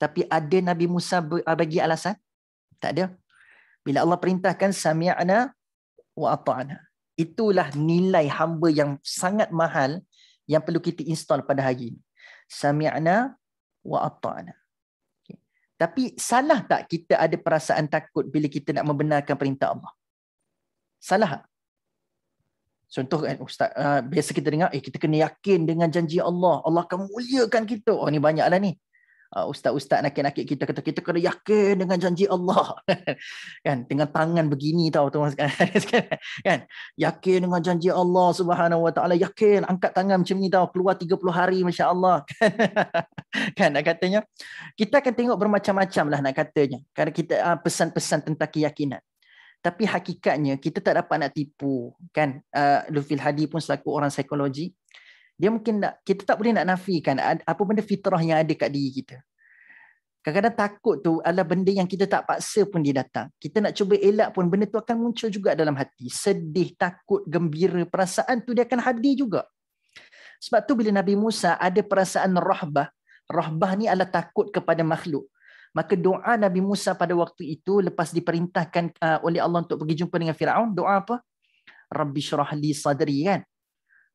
tapi ada Nabi Musa ah, bagi alasan tak ada bila Allah perintahkan sami'na wa ata'na itulah nilai hamba yang sangat mahal yang perlu kita install pada hari ini. Sami'na wa ata'na. Okay. Tapi salah tak kita ada perasaan takut bila kita nak membenarkan perintah Allah? Salah tak? Contoh kan ustaz uh, biasa kita dengar eh kita kena yakin dengan janji Allah, Allah akan muliakan kita. Oh ni banyaklah ni. Ah, ustaz-ustaz nakik-nakik kita kata kita kena yakin dengan janji Allah. kan dengan tangan begini tahu tuan sekarang kan yakin dengan janji Allah Subhanahu Wa Taala yakin angkat tangan macam ni tahu keluar 30 hari masya-Allah. kan nak katanya kita akan tengok bermacam-macam lah nak katanya. Kan kita ah, pesan-pesan tentang keyakinan. Tapi hakikatnya kita tak dapat nak tipu kan uh, ah, Lufil Hadi pun selaku orang psikologi dia mungkin nak, kita tak boleh nak nafikan apa benda fitrah yang ada kat diri kita. Kadang-kadang takut tu adalah benda yang kita tak paksa pun dia datang. Kita nak cuba elak pun benda tu akan muncul juga dalam hati. Sedih, takut, gembira, perasaan tu dia akan hadir juga. Sebab tu bila Nabi Musa ada perasaan rahbah, rahbah ni adalah takut kepada makhluk. Maka doa Nabi Musa pada waktu itu lepas diperintahkan uh, oleh Allah untuk pergi jumpa dengan Firaun, doa apa? Rabbi syrah li sadri kan?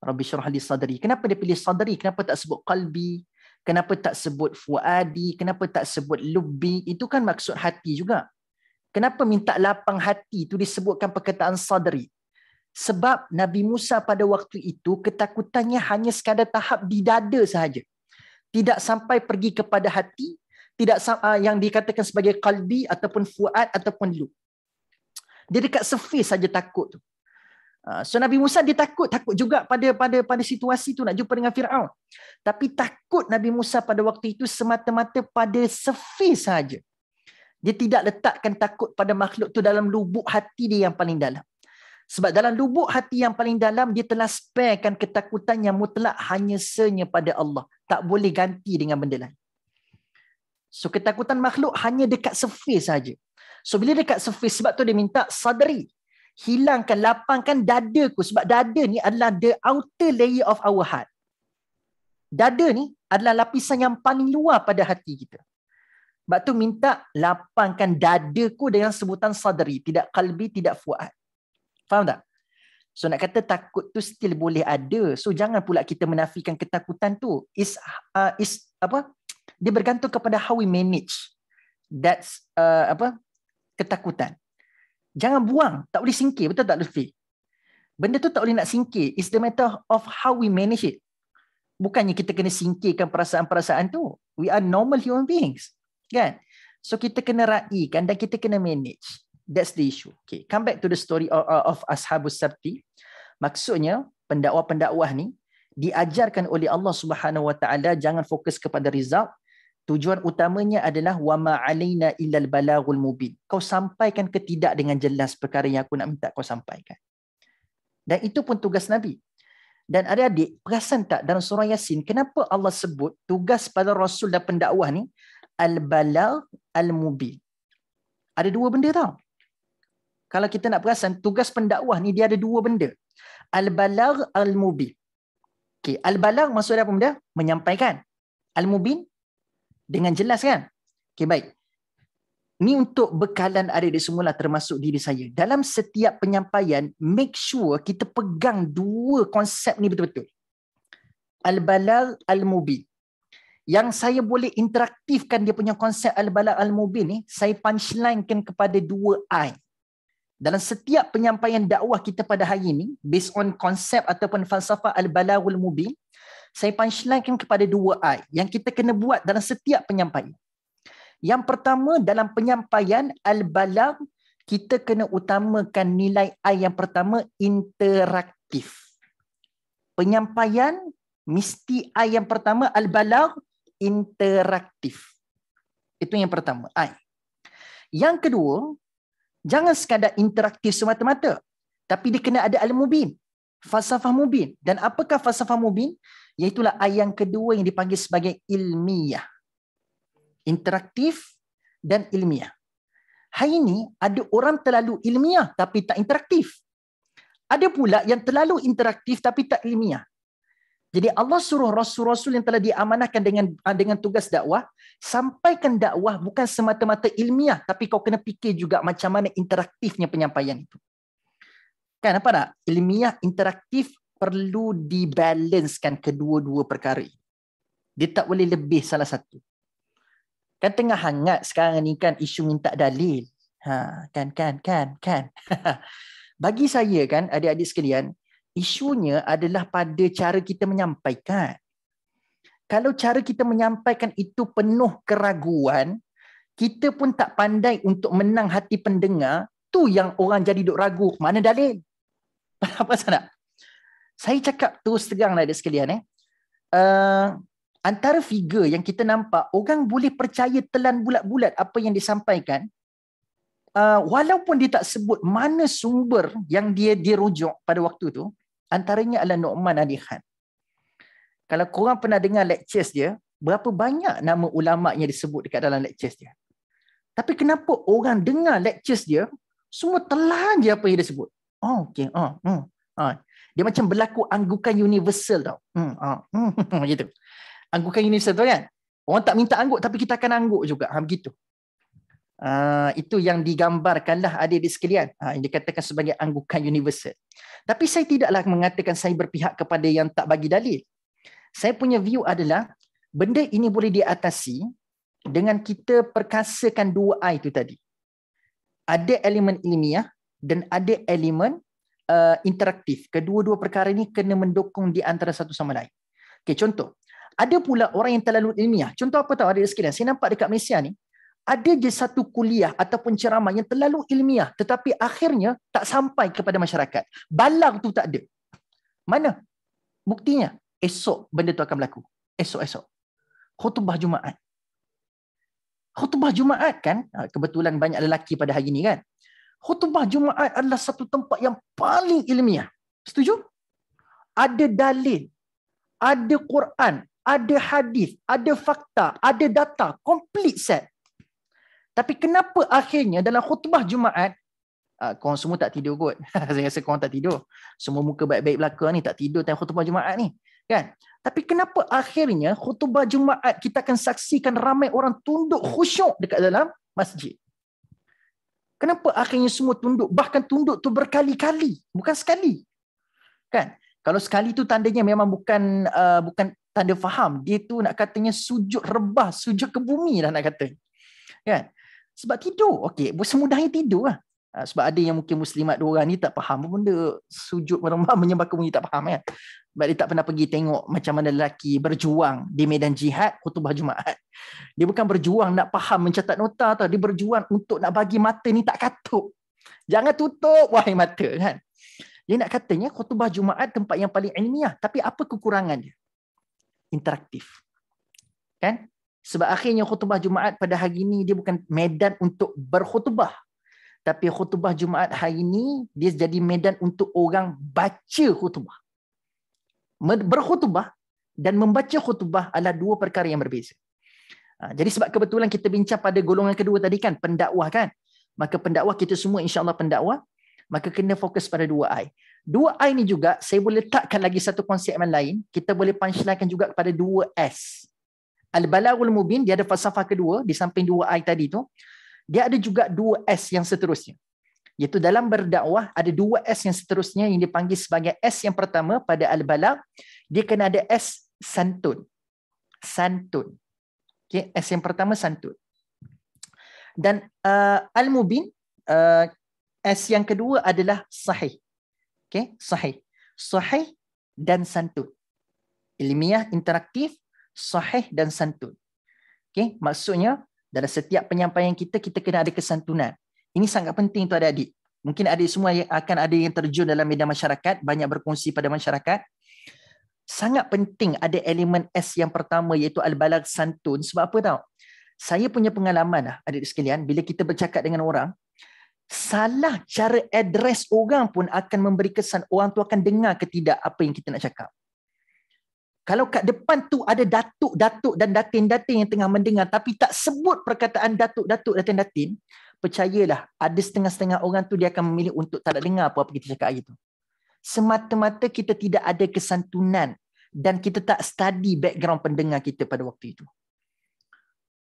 Rabbi syrah li sadri. Kenapa dia pilih sadri? Kenapa tak sebut qalbi? Kenapa tak sebut fuadi? Kenapa tak sebut lubbi? Itu kan maksud hati juga. Kenapa minta lapang hati itu disebutkan perkataan sadri? Sebab Nabi Musa pada waktu itu ketakutannya hanya sekadar tahap di dada sahaja. Tidak sampai pergi kepada hati, tidak ah, yang dikatakan sebagai kalbi ataupun fuad ataupun lu. Dia dekat surface saja takut tu. Ah, so Nabi Musa dia takut, takut juga pada pada pada situasi itu nak jumpa dengan Fir'aun. Tapi takut Nabi Musa pada waktu itu semata-mata pada sefi saja. Dia tidak letakkan takut pada makhluk tu dalam lubuk hati dia yang paling dalam. Sebab dalam lubuk hati yang paling dalam, dia telah sparekan ketakutan yang mutlak hanya senyap pada Allah. Tak boleh ganti dengan benda lain. So ketakutan makhluk hanya dekat sefi saja. So bila dekat surface sebab tu dia minta sadari hilangkan, lapangkan dadaku. Sebab dada ni adalah the outer layer of our heart. Dada ni adalah lapisan yang paling luar pada hati kita. Sebab tu minta lapangkan dadaku dengan sebutan sadri. Tidak kalbi, tidak fuad. Faham tak? So nak kata takut tu still boleh ada. So jangan pula kita menafikan ketakutan tu. Is uh, is apa? Dia bergantung kepada how we manage that's uh, apa ketakutan. Jangan buang. Tak boleh singkir. Betul tak Lutfi? Benda tu tak boleh nak singkir. It's the matter of how we manage it. Bukannya kita kena singkirkan perasaan-perasaan tu. We are normal human beings. Kan? So kita kena raikan dan kita kena manage. That's the issue. Okay. Come back to the story of, of Ashabus Sabti. Maksudnya, pendakwa-pendakwa ni diajarkan oleh Allah Subhanahu Wa Taala jangan fokus kepada result tujuan utamanya adalah wama alaina illal balagul mubin kau sampaikan ketidak dengan jelas perkara yang aku nak minta kau sampaikan dan itu pun tugas nabi dan ada adik perasan tak dalam surah yasin kenapa Allah sebut tugas pada rasul dan pendakwah ni al balagh al mubin ada dua benda tau kalau kita nak perasan tugas pendakwah ni dia ada dua benda al balagh al mubin okey al balagh maksud apa benda menyampaikan al mubin dengan jelas kan? Okay baik. Ni untuk bekalan ada di semula termasuk diri saya. Dalam setiap penyampaian, make sure kita pegang dua konsep ni betul-betul. Al-Balal Al-Mubi. Yang saya boleh interaktifkan dia punya konsep Al-Balal Al-Mubi ni, saya punchline-kan kepada dua I. Dalam setiap penyampaian dakwah kita pada hari ini, based on konsep ataupun falsafah Al-Balaghul Mubin, saya punchline kepada dua I yang kita kena buat dalam setiap penyampaian. Yang pertama dalam penyampaian al-balam kita kena utamakan nilai I yang pertama interaktif. Penyampaian mesti I yang pertama al-balam interaktif. Itu yang pertama I. Yang kedua jangan sekadar interaktif semata-mata tapi dia kena ada al-mubin. Falsafah mubin. Dan apakah falsafah mubin? Iaitulah ayat yang kedua yang dipanggil sebagai ilmiah. Interaktif dan ilmiah. Hari ini ada orang terlalu ilmiah tapi tak interaktif. Ada pula yang terlalu interaktif tapi tak ilmiah. Jadi Allah suruh rasul-rasul yang telah diamanahkan dengan ah, dengan tugas dakwah, sampaikan dakwah bukan semata-mata ilmiah, tapi kau kena fikir juga macam mana interaktifnya penyampaian itu. Kan apa tak? Ilmiah, interaktif, perlu dibalanskan kedua-dua perkara ini. Dia tak boleh lebih salah satu. Kan tengah hangat sekarang ni kan isu minta dalil. Ha, kan, kan, kan, kan. Bagi saya kan, adik-adik sekalian, isunya adalah pada cara kita menyampaikan. Kalau cara kita menyampaikan itu penuh keraguan, kita pun tak pandai untuk menang hati pendengar, tu yang orang jadi duk ragu. Mana dalil? Apa sana? saya cakap terus terang lah ada sekalian eh. Uh, antara figure yang kita nampak, orang boleh percaya telan bulat-bulat apa yang disampaikan, uh, walaupun dia tak sebut mana sumber yang dia dirujuk pada waktu tu, antaranya adalah Nu'man Ali Khan. Kalau korang pernah dengar lectures dia, berapa banyak nama ulama yang disebut dekat dalam lectures dia. Tapi kenapa orang dengar lectures dia, semua telan je apa yang dia sebut. Oh, okay. Oh, oh, oh dia macam berlaku anggukan universal tau. Hmm, ha, ah, hmm, gitu. Anggukan universal tu kan. Orang tak minta angguk tapi kita akan angguk juga. Ha, begitu. Uh, itu yang digambarkanlah ada di sekalian. Ha, yang dikatakan sebagai anggukan universal. Tapi saya tidaklah mengatakan saya berpihak kepada yang tak bagi dalil. Saya punya view adalah benda ini boleh diatasi dengan kita perkasakan dua I itu tadi. Ada elemen ilmiah dan ada elemen uh, interaktif. Kedua-dua perkara ini kena mendukung di antara satu sama lain. Okey, contoh. Ada pula orang yang terlalu ilmiah. Contoh apa tahu? Ada sekilas. Saya nampak dekat Malaysia ni, ada je satu kuliah ataupun ceramah yang terlalu ilmiah tetapi akhirnya tak sampai kepada masyarakat. Balang tu tak ada. Mana? Buktinya, esok benda tu akan berlaku. Esok-esok. Khutbah Jumaat. Khutbah Jumaat kan, ah, kebetulan banyak lelaki pada hari ni kan khutbah Jumaat adalah satu tempat yang paling ilmiah. Setuju? Ada dalil, ada Quran, ada hadis, ada fakta, ada data, complete set. Tapi kenapa akhirnya dalam khutbah Jumaat, ah, kau semua tak tidur kot. Saya rasa korang tak tidur. Semua muka baik-baik belakang ni tak tidur Tengah khutbah Jumaat ni. Kan? Tapi kenapa akhirnya khutbah Jumaat kita akan saksikan ramai orang tunduk khusyuk dekat dalam masjid? Kenapa akhirnya semua tunduk? Bahkan tunduk tu berkali-kali, bukan sekali. Kan? Kalau sekali tu tandanya memang bukan uh, bukan tanda faham. Dia tu nak katanya sujud rebah, sujud ke bumi lah nak kata. Kan? Sebab tidur. Okey, semudahnya tidur lah. Uh, sebab ada yang mungkin muslimat dua orang ni tak faham benda sujud merembah menyembah ke bumi tak faham kan sebab dia tak pernah pergi tengok macam mana lelaki berjuang di medan jihad khutbah Jumaat. Dia bukan berjuang nak faham mencatat nota tau. Dia berjuang untuk nak bagi mata ni tak katup. Jangan tutup wahai mata kan. Dia nak katanya khutbah Jumaat tempat yang paling ilmiah. Tapi apa kekurangan dia? Interaktif. Kan? Sebab akhirnya khutbah Jumaat pada hari ini dia bukan medan untuk berkhutbah. Tapi khutbah Jumaat hari ini dia jadi medan untuk orang baca khutbah berkhutbah dan membaca khutbah adalah dua perkara yang berbeza. Ha, jadi sebab kebetulan kita bincang pada golongan kedua tadi kan, pendakwah kan. Maka pendakwah kita semua insyaAllah pendakwah. Maka kena fokus pada dua I. Dua I ni juga saya boleh letakkan lagi satu konsep yang lain. Kita boleh punchline juga pada dua S. Al-Balagul Mubin, dia ada falsafah kedua di samping dua I tadi tu. Dia ada juga dua S yang seterusnya iaitu dalam berdakwah ada dua S yang seterusnya yang dipanggil sebagai S yang pertama pada al-balagh dia kena ada S santun. Santun. Okay, S yang pertama santun. Dan uh, al-mubin uh, S yang kedua adalah sahih. okay sahih. Sahih dan santun. Ilmiah interaktif sahih dan santun. Okay, maksudnya dalam setiap penyampaian kita kita kena ada kesantunan. Ini sangat penting tu adik-adik. Mungkin adik semua yang akan ada yang terjun dalam medan masyarakat, banyak berkongsi pada masyarakat. Sangat penting ada elemen S yang pertama iaitu al-balagh santun. Sebab apa tahu? Saya punya pengalaman lah adik-adik sekalian, bila kita bercakap dengan orang, salah cara address orang pun akan memberi kesan orang tu akan dengar ke tidak apa yang kita nak cakap. Kalau kat depan tu ada datuk-datuk dan datin-datin yang tengah mendengar tapi tak sebut perkataan datuk-datuk datin-datin, percayalah ada setengah-setengah orang tu dia akan memilih untuk tak nak dengar apa-apa kita cakap hari tu. Semata-mata kita tidak ada kesantunan dan kita tak study background pendengar kita pada waktu itu.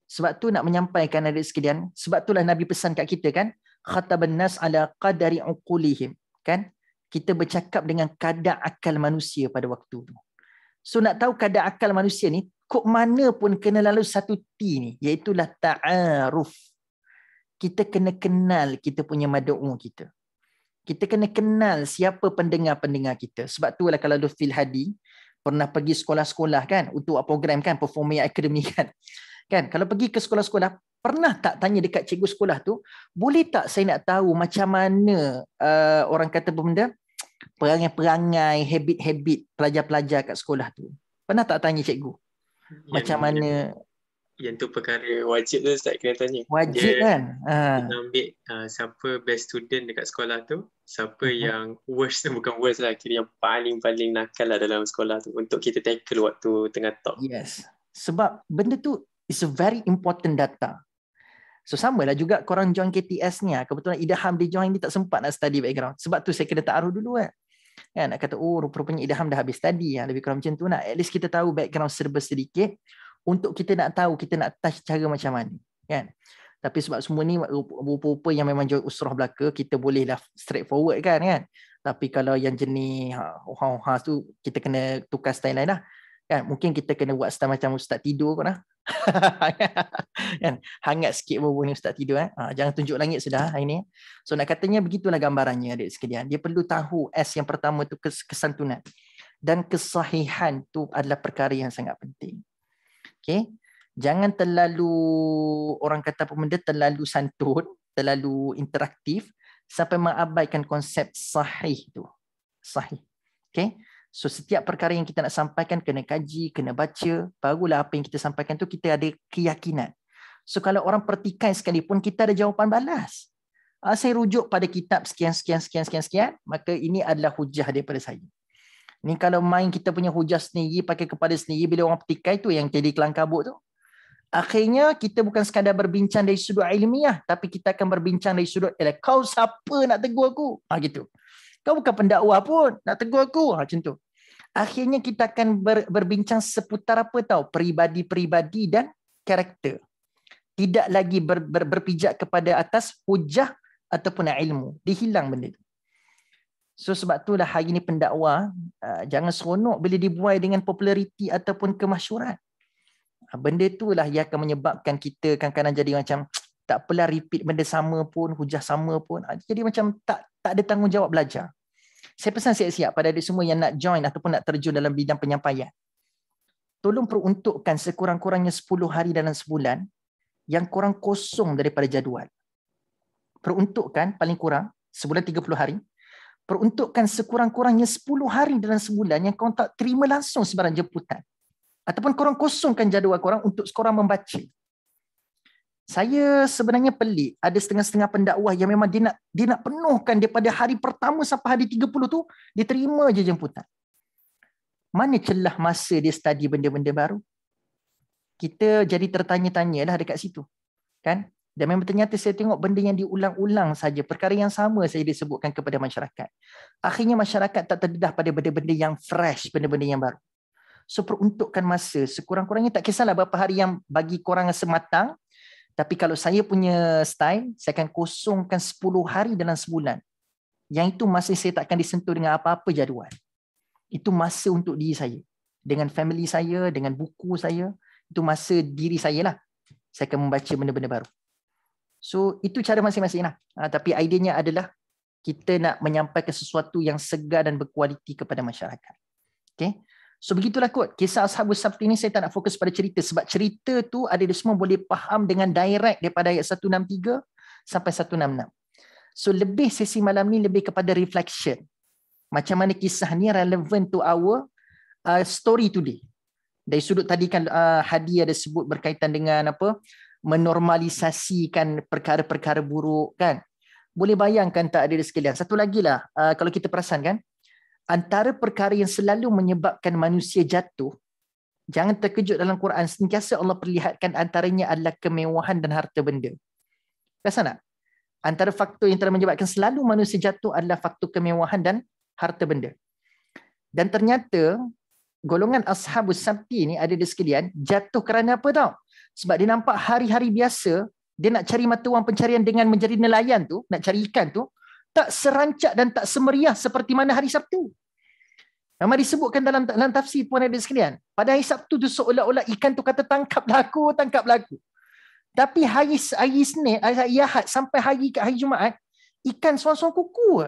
Sebab tu nak menyampaikan adik sekalian, sebab itulah Nabi pesan kat kita kan, khataban nas ala qadari uqulihim, kan? Kita bercakap dengan kadar akal manusia pada waktu itu. So nak tahu kadar akal manusia ni, kok mana pun kena lalu satu T ni, iaitu ta'aruf kita kena kenal kita punya madu'u kita. Kita kena kenal siapa pendengar-pendengar kita. Sebab tu lah kalau Lufil Hadi pernah pergi sekolah-sekolah kan untuk program kan, performing academy kan. kan. Kalau pergi ke sekolah-sekolah, pernah tak tanya dekat cikgu sekolah tu, boleh tak saya nak tahu macam mana uh, orang kata benda perangai-perangai, habit-habit pelajar-pelajar kat sekolah tu. Pernah tak tanya cikgu? Ya, macam mana yang tu perkara wajib tu Ustaz kena tanya. Wajib dia, kan? Dia ha. uh. ambil uh, siapa best student dekat sekolah tu, siapa uh-huh. yang worst, bukan worst lah, kira yang paling-paling nakal lah dalam sekolah tu untuk kita tackle waktu tengah top. Yes. Sebab benda tu is a very important data. So sama lah juga korang join KTS ni lah. Kebetulan Idham dia join ni tak sempat nak study background. Sebab tu saya kena taruh dulu kan. Kan nak kata oh rupanya Idham dah habis study. ya, Lebih kurang macam tu nak. At least kita tahu background serba sedikit untuk kita nak tahu kita nak touch cara macam mana kan tapi sebab semua ni rupa-rupa yang memang join usrah belaka kita boleh lah straight forward kan kan tapi kalau yang jenis ha ha tu kita kena tukar style lain lah kan mungkin kita kena buat style macam ustaz tidur kan kan hangat sikit bau ni ustaz tidur eh ha, jangan tunjuk langit sudah hari lah ni so nak katanya begitulah gambarannya adik sekalian dia perlu tahu S yang pertama tu kesantunan dan kesahihan tu adalah perkara yang sangat penting Okay. Jangan terlalu, orang kata apa benda, terlalu santun, terlalu interaktif sampai mengabaikan konsep sahih tu. Sahih. Okay. So setiap perkara yang kita nak sampaikan kena kaji, kena baca, barulah apa yang kita sampaikan tu kita ada keyakinan. So kalau orang pertikai sekalipun kita ada jawapan balas. Ah, saya rujuk pada kitab sekian sekian sekian sekian sekian, maka ini adalah hujah daripada saya. Ni kalau main kita punya hujah sendiri pakai kepada sendiri bila orang petikai tu yang jadi kelang kabut tu. Akhirnya kita bukan sekadar berbincang dari sudut ilmiah tapi kita akan berbincang dari sudut Eh, kau siapa nak tegur aku? Ha gitu. Kau bukan pendakwa pun nak tegur aku. Ha macam tu. Akhirnya kita akan ber, berbincang seputar apa tau? Peribadi-peribadi dan karakter. Tidak lagi ber, ber, berpijak kepada atas hujah ataupun ilmu. Dihilang benda tu. So sebab tu itulah hari ini pendakwa uh, jangan seronok bila dibuai dengan populariti ataupun kemasyuran. Ah, benda tu lah yang akan menyebabkan kita kadang-kadang jadi macam tak pernah repeat benda sama pun, hujah sama pun. Uh, jadi macam tak tak ada tanggungjawab belajar. Saya pesan siap-siap pada adik semua yang nak join ataupun nak terjun dalam bidang penyampaian. Tolong peruntukkan sekurang-kurangnya 10 hari dalam sebulan yang kurang kosong daripada jadual. Peruntukkan paling kurang sebulan 30 hari peruntukkan sekurang-kurangnya 10 hari dalam sebulan yang kau tak terima langsung sebarang jemputan. Ataupun korang kosongkan jadual korang untuk korang membaca. Saya sebenarnya pelik. Ada setengah-setengah pendakwah yang memang dia nak, dia nak penuhkan daripada hari pertama sampai hari 30 tu, dia terima je jemputan. Mana celah masa dia study benda-benda baru? Kita jadi tertanya-tanyalah tanya dekat situ. Kan? Dan memang ternyata saya tengok benda yang diulang-ulang saja. Perkara yang sama saya disebutkan kepada masyarakat. Akhirnya masyarakat tak terdedah pada benda-benda yang fresh, benda-benda yang baru. So peruntukkan masa sekurang-kurangnya tak kisahlah berapa hari yang bagi korang sematang. Tapi kalau saya punya style, saya akan kosongkan 10 hari dalam sebulan. Yang itu masih saya takkan disentuh dengan apa-apa jadual. Itu masa untuk diri saya. Dengan family saya, dengan buku saya. Itu masa diri saya lah. Saya akan membaca benda-benda baru. So itu cara masing-masing lah. Uh, tapi idenya adalah kita nak menyampaikan sesuatu yang segar dan berkualiti kepada masyarakat. Okay. So begitulah kot. Kisah Ashabul Sabt ini saya tak nak fokus pada cerita. Sebab cerita tu ada di semua boleh faham dengan direct daripada ayat 163 sampai 166. So lebih sesi malam ni lebih kepada reflection. Macam mana kisah ni relevant to our uh, story today. Dari sudut tadi kan uh, Hadi ada sebut berkaitan dengan apa menormalisasikan perkara-perkara buruk kan boleh bayangkan tak ada sekalian satu lagi lah uh, kalau kita perasan kan antara perkara yang selalu menyebabkan manusia jatuh jangan terkejut dalam Quran sentiasa Allah perlihatkan antaranya adalah kemewahan dan harta benda perasan tak antara faktor yang telah menyebabkan selalu manusia jatuh adalah faktor kemewahan dan harta benda dan ternyata golongan ashabus sabti ni ada di sekalian jatuh kerana apa tau sebab dia nampak hari-hari biasa dia nak cari mata wang pencarian dengan menjadi nelayan tu, nak cari ikan tu, tak serancak dan tak semeriah seperti mana hari Sabtu. Nama disebutkan dalam, dalam tafsir Puan Adik sekalian. Pada hari Sabtu tu seolah-olah ikan tu kata tangkap laku, tangkap laku. Tapi hari, hari Senin, hari, Ahad sampai hari ke hari Jumaat, ikan suang-suang kuku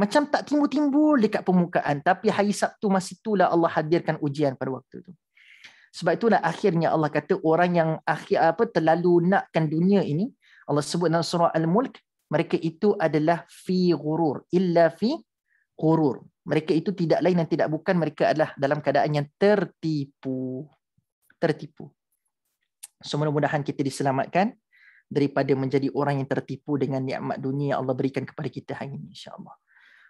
Macam tak timbul-timbul dekat permukaan. Tapi hari Sabtu masih itulah Allah hadirkan ujian pada waktu itu. Sebab itulah akhirnya Allah kata orang yang akhir apa terlalu nakkan dunia ini, Allah sebut dalam surah Al-Mulk, mereka itu adalah fi ghurur, illa fi ghurur. Mereka itu tidak lain dan tidak bukan mereka adalah dalam keadaan yang tertipu. Tertipu. So mudah-mudahan kita diselamatkan daripada menjadi orang yang tertipu dengan nikmat dunia yang Allah berikan kepada kita hari ini insya-Allah.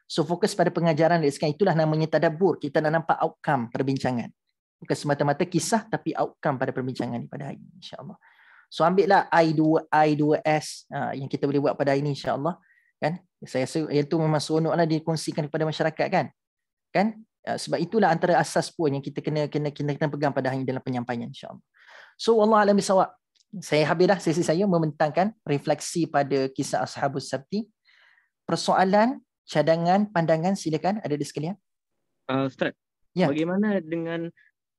So fokus pada pengajaran dari sekarang itulah namanya tadabbur. Kita nak nampak outcome perbincangan bukan semata-mata kisah tapi outcome pada perbincangan ni pada hari ini insyaallah. So ambillah I2 I2S ha, yang kita boleh buat pada hari ini insyaallah kan. Saya rasa yang tu memang seronoklah dikongsikan kepada masyarakat kan. Kan? Ha, sebab itulah antara asas pun yang kita kena kena kena, kena pegang pada hari ini dalam penyampaian insyaallah. So Allah alam bisawab. Saya habis dah sesi saya membentangkan refleksi pada kisah Ashabus Sabti. Persoalan, cadangan, pandangan silakan ada di sekalian. Uh, Ustaz, Ya. Bagaimana dengan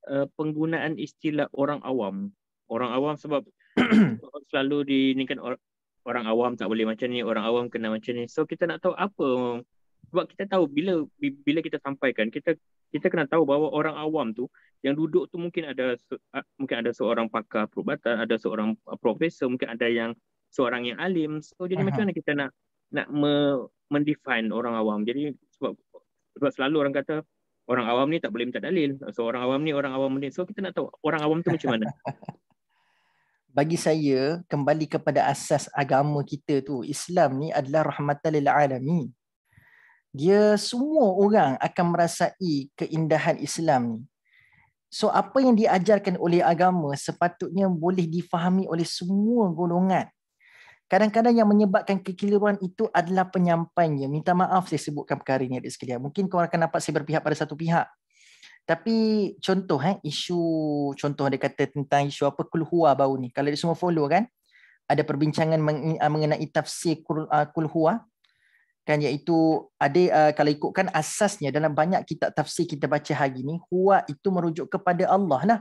Eh, penggunaan istilah orang awam. Orang awam sebab selalu diinginkan or- orang awam tak boleh macam ni, orang awam kena macam ni. So kita nak tahu apa sebab kita tahu bila bila kita sampaikan kita kita kena tahu bahawa orang awam tu yang duduk tu mungkin ada mungkin ada seorang pakar perubatan, ada seorang profesor, mungkin ada yang seorang yang alim. So jadi uh macam mana kita nak nak me- mendefine orang awam. Jadi sebab sebab selalu orang kata orang awam ni tak boleh minta dalil. So orang awam ni orang awam ni. So kita nak tahu orang awam tu macam mana. Bagi saya kembali kepada asas agama kita tu Islam ni adalah rahmatan lil alamin. Dia semua orang akan merasai keindahan Islam ni. So apa yang diajarkan oleh agama sepatutnya boleh difahami oleh semua golongan. Kadang-kadang yang menyebabkan kekeliruan itu adalah penyampainya. Minta maaf saya sebutkan perkara ini adik sekalian. Mungkin kau akan dapat saya berpihak pada satu pihak. Tapi contoh eh, isu contoh dia kata tentang isu apa kulhua baru ni. Kalau dia semua follow kan. Ada perbincangan ah, mengenai tafsir ah, kulhua kan iaitu ada uh, kalau ikutkan asasnya dalam banyak kitab tafsir kita baca hari ini huwa itu merujuk kepada Allah lah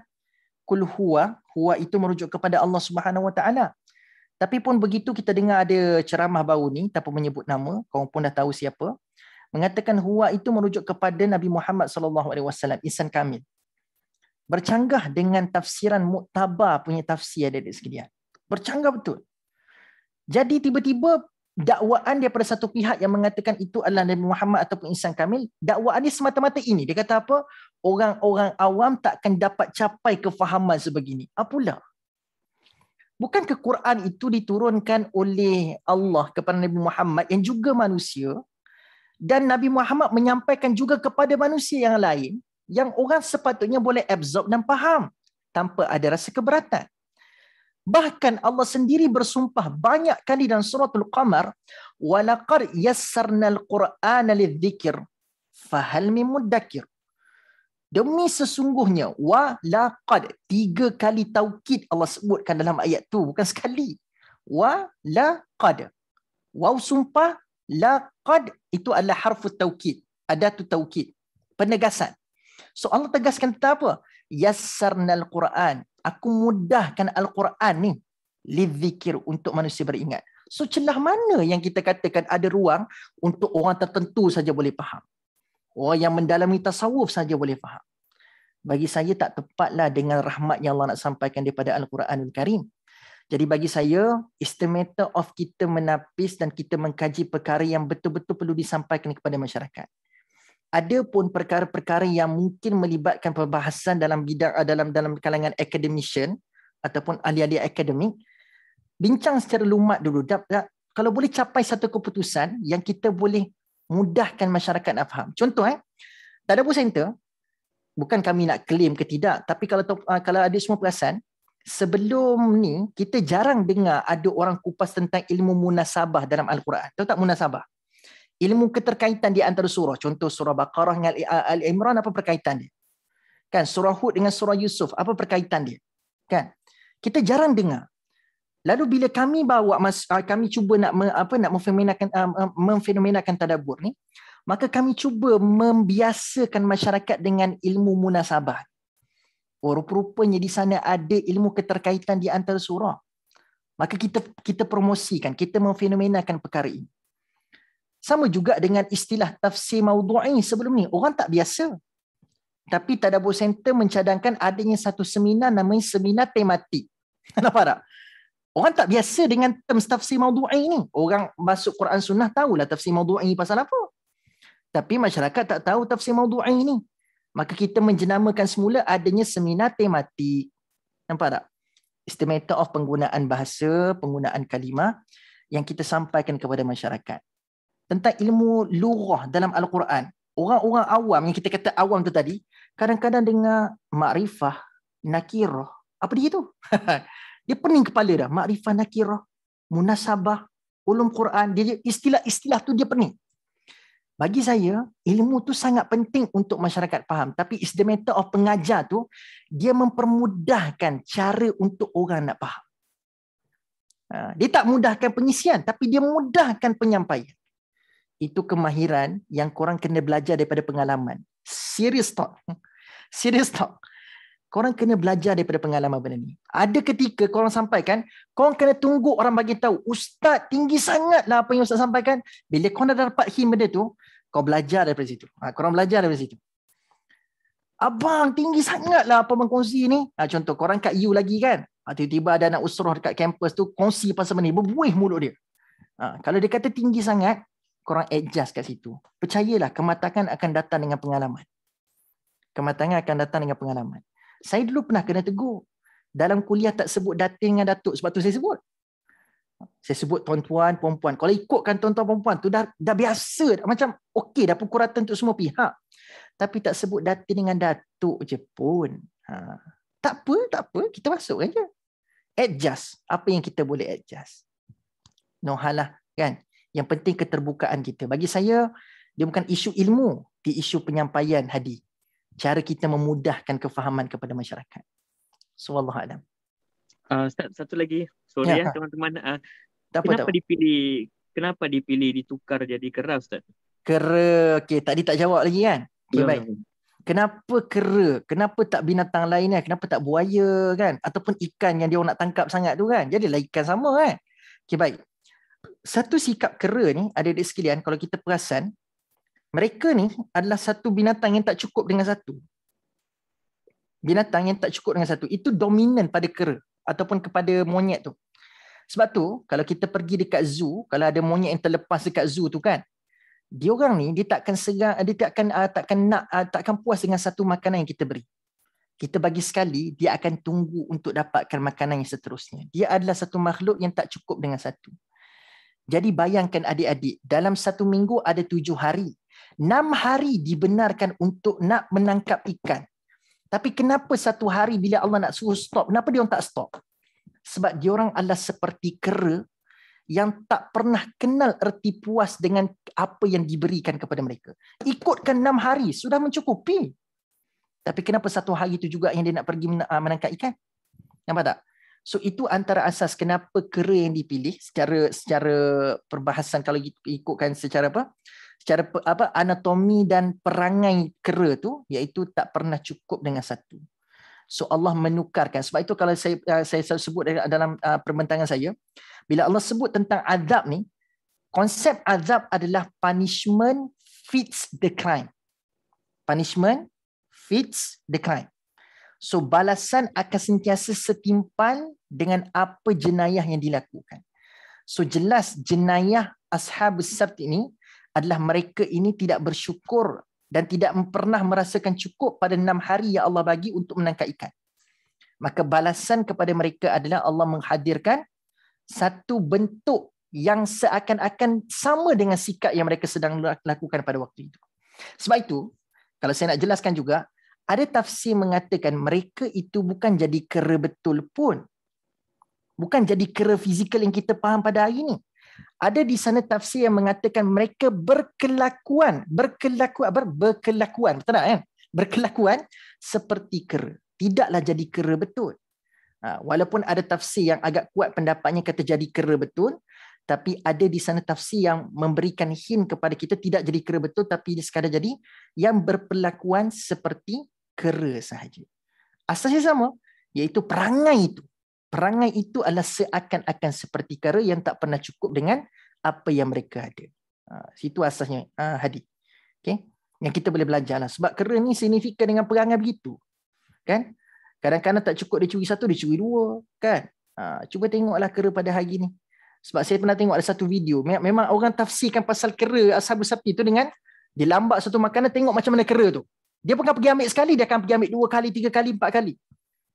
kul huwa huwa itu merujuk kepada Allah Subhanahu wa taala tapi pun begitu kita dengar ada ceramah baru ni, tanpa menyebut nama, kau pun dah tahu siapa, mengatakan huwa itu merujuk kepada Nabi Muhammad sallallahu alaihi wasallam insan kamil. Bercanggah dengan tafsiran muktabar punya tafsir ada dekat sekalian. Bercanggah betul. Jadi tiba-tiba dakwaan daripada satu pihak yang mengatakan itu adalah Nabi Muhammad ataupun insan kamil, dakwaan ni semata-mata ini. Dia kata apa? Orang-orang awam takkan dapat capai kefahaman sebegini. Apalah? Bukan ke Quran itu diturunkan oleh Allah kepada Nabi Muhammad yang juga manusia dan Nabi Muhammad menyampaikan juga kepada manusia yang lain yang orang sepatutnya boleh absorb dan faham tanpa ada rasa keberatan. Bahkan Allah sendiri bersumpah banyak kali dalam surah Al-Qamar, "Walaqad yassarnal Qur'ana lidzikr fahal min mudakkir?" demi sesungguhnya wa laqad tiga kali taukid Allah sebutkan dalam ayat tu bukan sekali wa laqad waw sumpah laqad itu adalah harfu taukid ada tu taukid penegasan so Allah tegaskan kita apa yassarnal quran aku mudahkan al-quran ni lidzikir untuk manusia beringat so celah mana yang kita katakan ada ruang untuk orang tertentu saja boleh faham Orang yang mendalami tasawuf saja boleh faham. Bagi saya tak tepatlah dengan rahmat yang Allah nak sampaikan daripada Al-Quranul Karim. Jadi bagi saya, estimator of kita menapis dan kita mengkaji perkara yang betul-betul perlu disampaikan kepada masyarakat. Ada pun perkara-perkara yang mungkin melibatkan perbahasan dalam bidang eh, dalam dalam kalangan akademisyen ataupun ahli-ahli akademik. Bincang secara lumat dulu. Dap, dap, kalau boleh capai satu keputusan yang kita boleh mudahkan masyarakat nak faham. Contoh eh, tak ada pun center, bukan kami nak claim ke tidak, tapi kalau ah, kalau ada semua perasan, sebelum ni kita jarang dengar ada orang kupas tentang ilmu munasabah dalam Al-Quran. Tahu tak munasabah? Ilmu keterkaitan di antara surah. Contoh surah Baqarah dengan Al-Imran, apa perkaitan dia? Kan, surah Hud dengan surah Yusuf, apa perkaitan dia? Kan? Kita jarang dengar. Lalu bila kami bawa mas, ah, kami cuba nak apa nak memfenomenakan ah, memfenomenakan tadabbur ni, maka kami cuba membiasakan masyarakat dengan ilmu munasabah. Oh, rupanya di sana ada ilmu keterkaitan di antara surah. Maka kita kita promosikan, kita memfenomenakan perkara ini. Sama juga dengan istilah tafsir maudhu'i sebelum ni, orang tak biasa. Tapi Tadabur Center mencadangkan adanya satu seminar namanya seminar tematik. Nampak tak? Orang tak biasa dengan term tafsir maudu'i ni. Orang masuk Quran Sunnah tahulah tafsir maudu'i ni pasal apa. Tapi masyarakat tak tahu tafsir maudu'i ni. Maka kita menjenamakan semula adanya seminar tematik. Nampak tak? Estimator of penggunaan bahasa, penggunaan kalimah yang kita sampaikan kepada masyarakat. Tentang ilmu lurah dalam Al-Quran. Orang-orang awam yang kita kata awam tu tadi, kadang-kadang dengar makrifah, nakirah. Apa dia tu? Dia pening kepala dah. Makrifah nakirah, munasabah, ulum Quran. Dia Istilah-istilah tu dia pening. Bagi saya, ilmu tu sangat penting untuk masyarakat faham. Tapi it's the matter of pengajar tu, dia mempermudahkan cara untuk orang nak faham. Ha, dia tak mudahkan penyisian, tapi dia mudahkan penyampaian. Itu kemahiran yang korang kena belajar daripada pengalaman. Serius tak? Serius tak? korang kena belajar daripada pengalaman benda ni. Ada ketika korang sampaikan, korang kena tunggu orang bagi tahu, ustaz tinggi sangatlah apa yang ustaz sampaikan. Bila korang dah dapat him benda tu, kau belajar daripada situ. Ha, korang belajar daripada situ. Abang, tinggi sangatlah apa bang kongsi ni. Ha, contoh, korang kat U lagi kan? Ha, tiba-tiba ada anak usroh dekat kampus tu, kongsi pasal benda ni, berbuih mulut dia. Ha, kalau dia kata tinggi sangat, korang adjust kat situ. Percayalah, kematangan akan datang dengan pengalaman. Kematangan akan datang dengan pengalaman saya dulu pernah kena tegur. Dalam kuliah tak sebut dating dengan datuk sebab tu saya sebut. Saya sebut tuan-tuan, perempuan. Kalau ikutkan tuan-tuan, perempuan, tu dah, dah biasa. Macam okey, dah pukul rata untuk semua pihak. Tapi tak sebut datin dengan datuk je pun. Ha. Tak apa, tak apa. Kita masuk kan je. Adjust. Apa yang kita boleh adjust. No halah, kan? Yang penting keterbukaan kita. Bagi saya, dia bukan isu ilmu. di isu penyampaian hadis cara kita memudahkan kefahaman kepada masyarakat. Subhanallah Adam. Ah, Ustaz, uh, satu lagi. Sorry ya, ya teman-teman. Uh, kenapa tak dipilih kenapa dipilih ditukar jadi kera Ustaz? Kera. Okey, tadi tak jawab lagi kan? Okay, ya, baik. Ya. Kenapa kera? Kenapa tak binatang lain kan? Kenapa tak buaya kan? Ataupun ikan yang dia nak tangkap sangat tu kan? Jadilah ikan sama kan? Okey, baik. Satu sikap kera ni ada di sekalian kalau kita perasan mereka ni adalah satu binatang yang tak cukup dengan satu. Binatang yang tak cukup dengan satu. Itu dominan pada kera ataupun kepada monyet tu. Sebab tu, kalau kita pergi dekat zoo, kalau ada monyet yang terlepas dekat zoo tu kan, dia orang ni dia takkan serang, dia takkan uh, takkan nak uh, takkan puas dengan satu makanan yang kita beri. Kita bagi sekali, dia akan tunggu untuk dapatkan makanan yang seterusnya. Dia adalah satu makhluk yang tak cukup dengan satu. Jadi bayangkan adik-adik, dalam satu minggu ada tujuh hari Enam hari dibenarkan untuk nak menangkap ikan. Tapi kenapa satu hari bila Allah nak suruh stop, kenapa dia orang tak stop? Sebab dia orang adalah seperti kera yang tak pernah kenal erti puas dengan apa yang diberikan kepada mereka. Ikutkan enam hari, sudah mencukupi. Tapi kenapa satu hari itu juga yang dia nak pergi menangkap ikan? Nampak tak? So itu antara asas kenapa kera yang dipilih secara secara perbahasan kalau ikutkan secara apa? secara apa anatomi dan perangai kera tu iaitu tak pernah cukup dengan satu. So Allah menukarkan. Sebab itu kalau saya eh, saya sebut dalam eh, perbentangan saya, bila Allah sebut tentang azab ni, konsep azab adalah punishment fits the crime. Punishment fits the crime. So balasan akan sentiasa setimpal dengan apa jenayah yang dilakukan. So jelas jenayah ashab sabt ini adalah mereka ini tidak bersyukur dan tidak pernah merasakan cukup pada enam hari yang Allah bagi untuk menangkap ikan. Maka balasan kepada mereka adalah Allah menghadirkan satu bentuk yang seakan-akan sama dengan sikap yang mereka sedang lakukan pada waktu itu. Sebab itu, kalau saya nak jelaskan juga, ada tafsir mengatakan mereka itu bukan jadi kera betul pun. Bukan jadi kera fizikal yang kita faham pada hari ini ada di sana tafsir yang mengatakan mereka berkelakuan, berkelakuan, ber, berkelakuan, betul tak? Kan? Berkelakuan seperti kera. Tidaklah jadi kera betul. Ha, walaupun ada tafsir yang agak kuat pendapatnya kata jadi kera betul, tapi ada di sana tafsir yang memberikan hin kepada kita tidak jadi kera betul, tapi sekadar jadi yang berperlakuan seperti kera sahaja. Asasnya sama, iaitu perangai itu perangai itu adalah seakan-akan seperti kara yang tak pernah cukup dengan apa yang mereka ada. Ha, situ asasnya ha, hadis. Okay? Yang kita boleh belajar. Lah. Sebab kera ni signifikan dengan perangai begitu. Kan? Kadang-kadang tak cukup dia curi satu, dia curi dua. Kan? Ha, cuba tengoklah kera pada hari ni. Sebab saya pernah tengok ada satu video. Memang orang tafsirkan pasal kera asal sapi tu dengan dia lambat satu makanan tengok macam mana kera tu. Dia pun bukan pergi ambil sekali, dia akan pergi ambil dua kali, tiga kali, empat kali.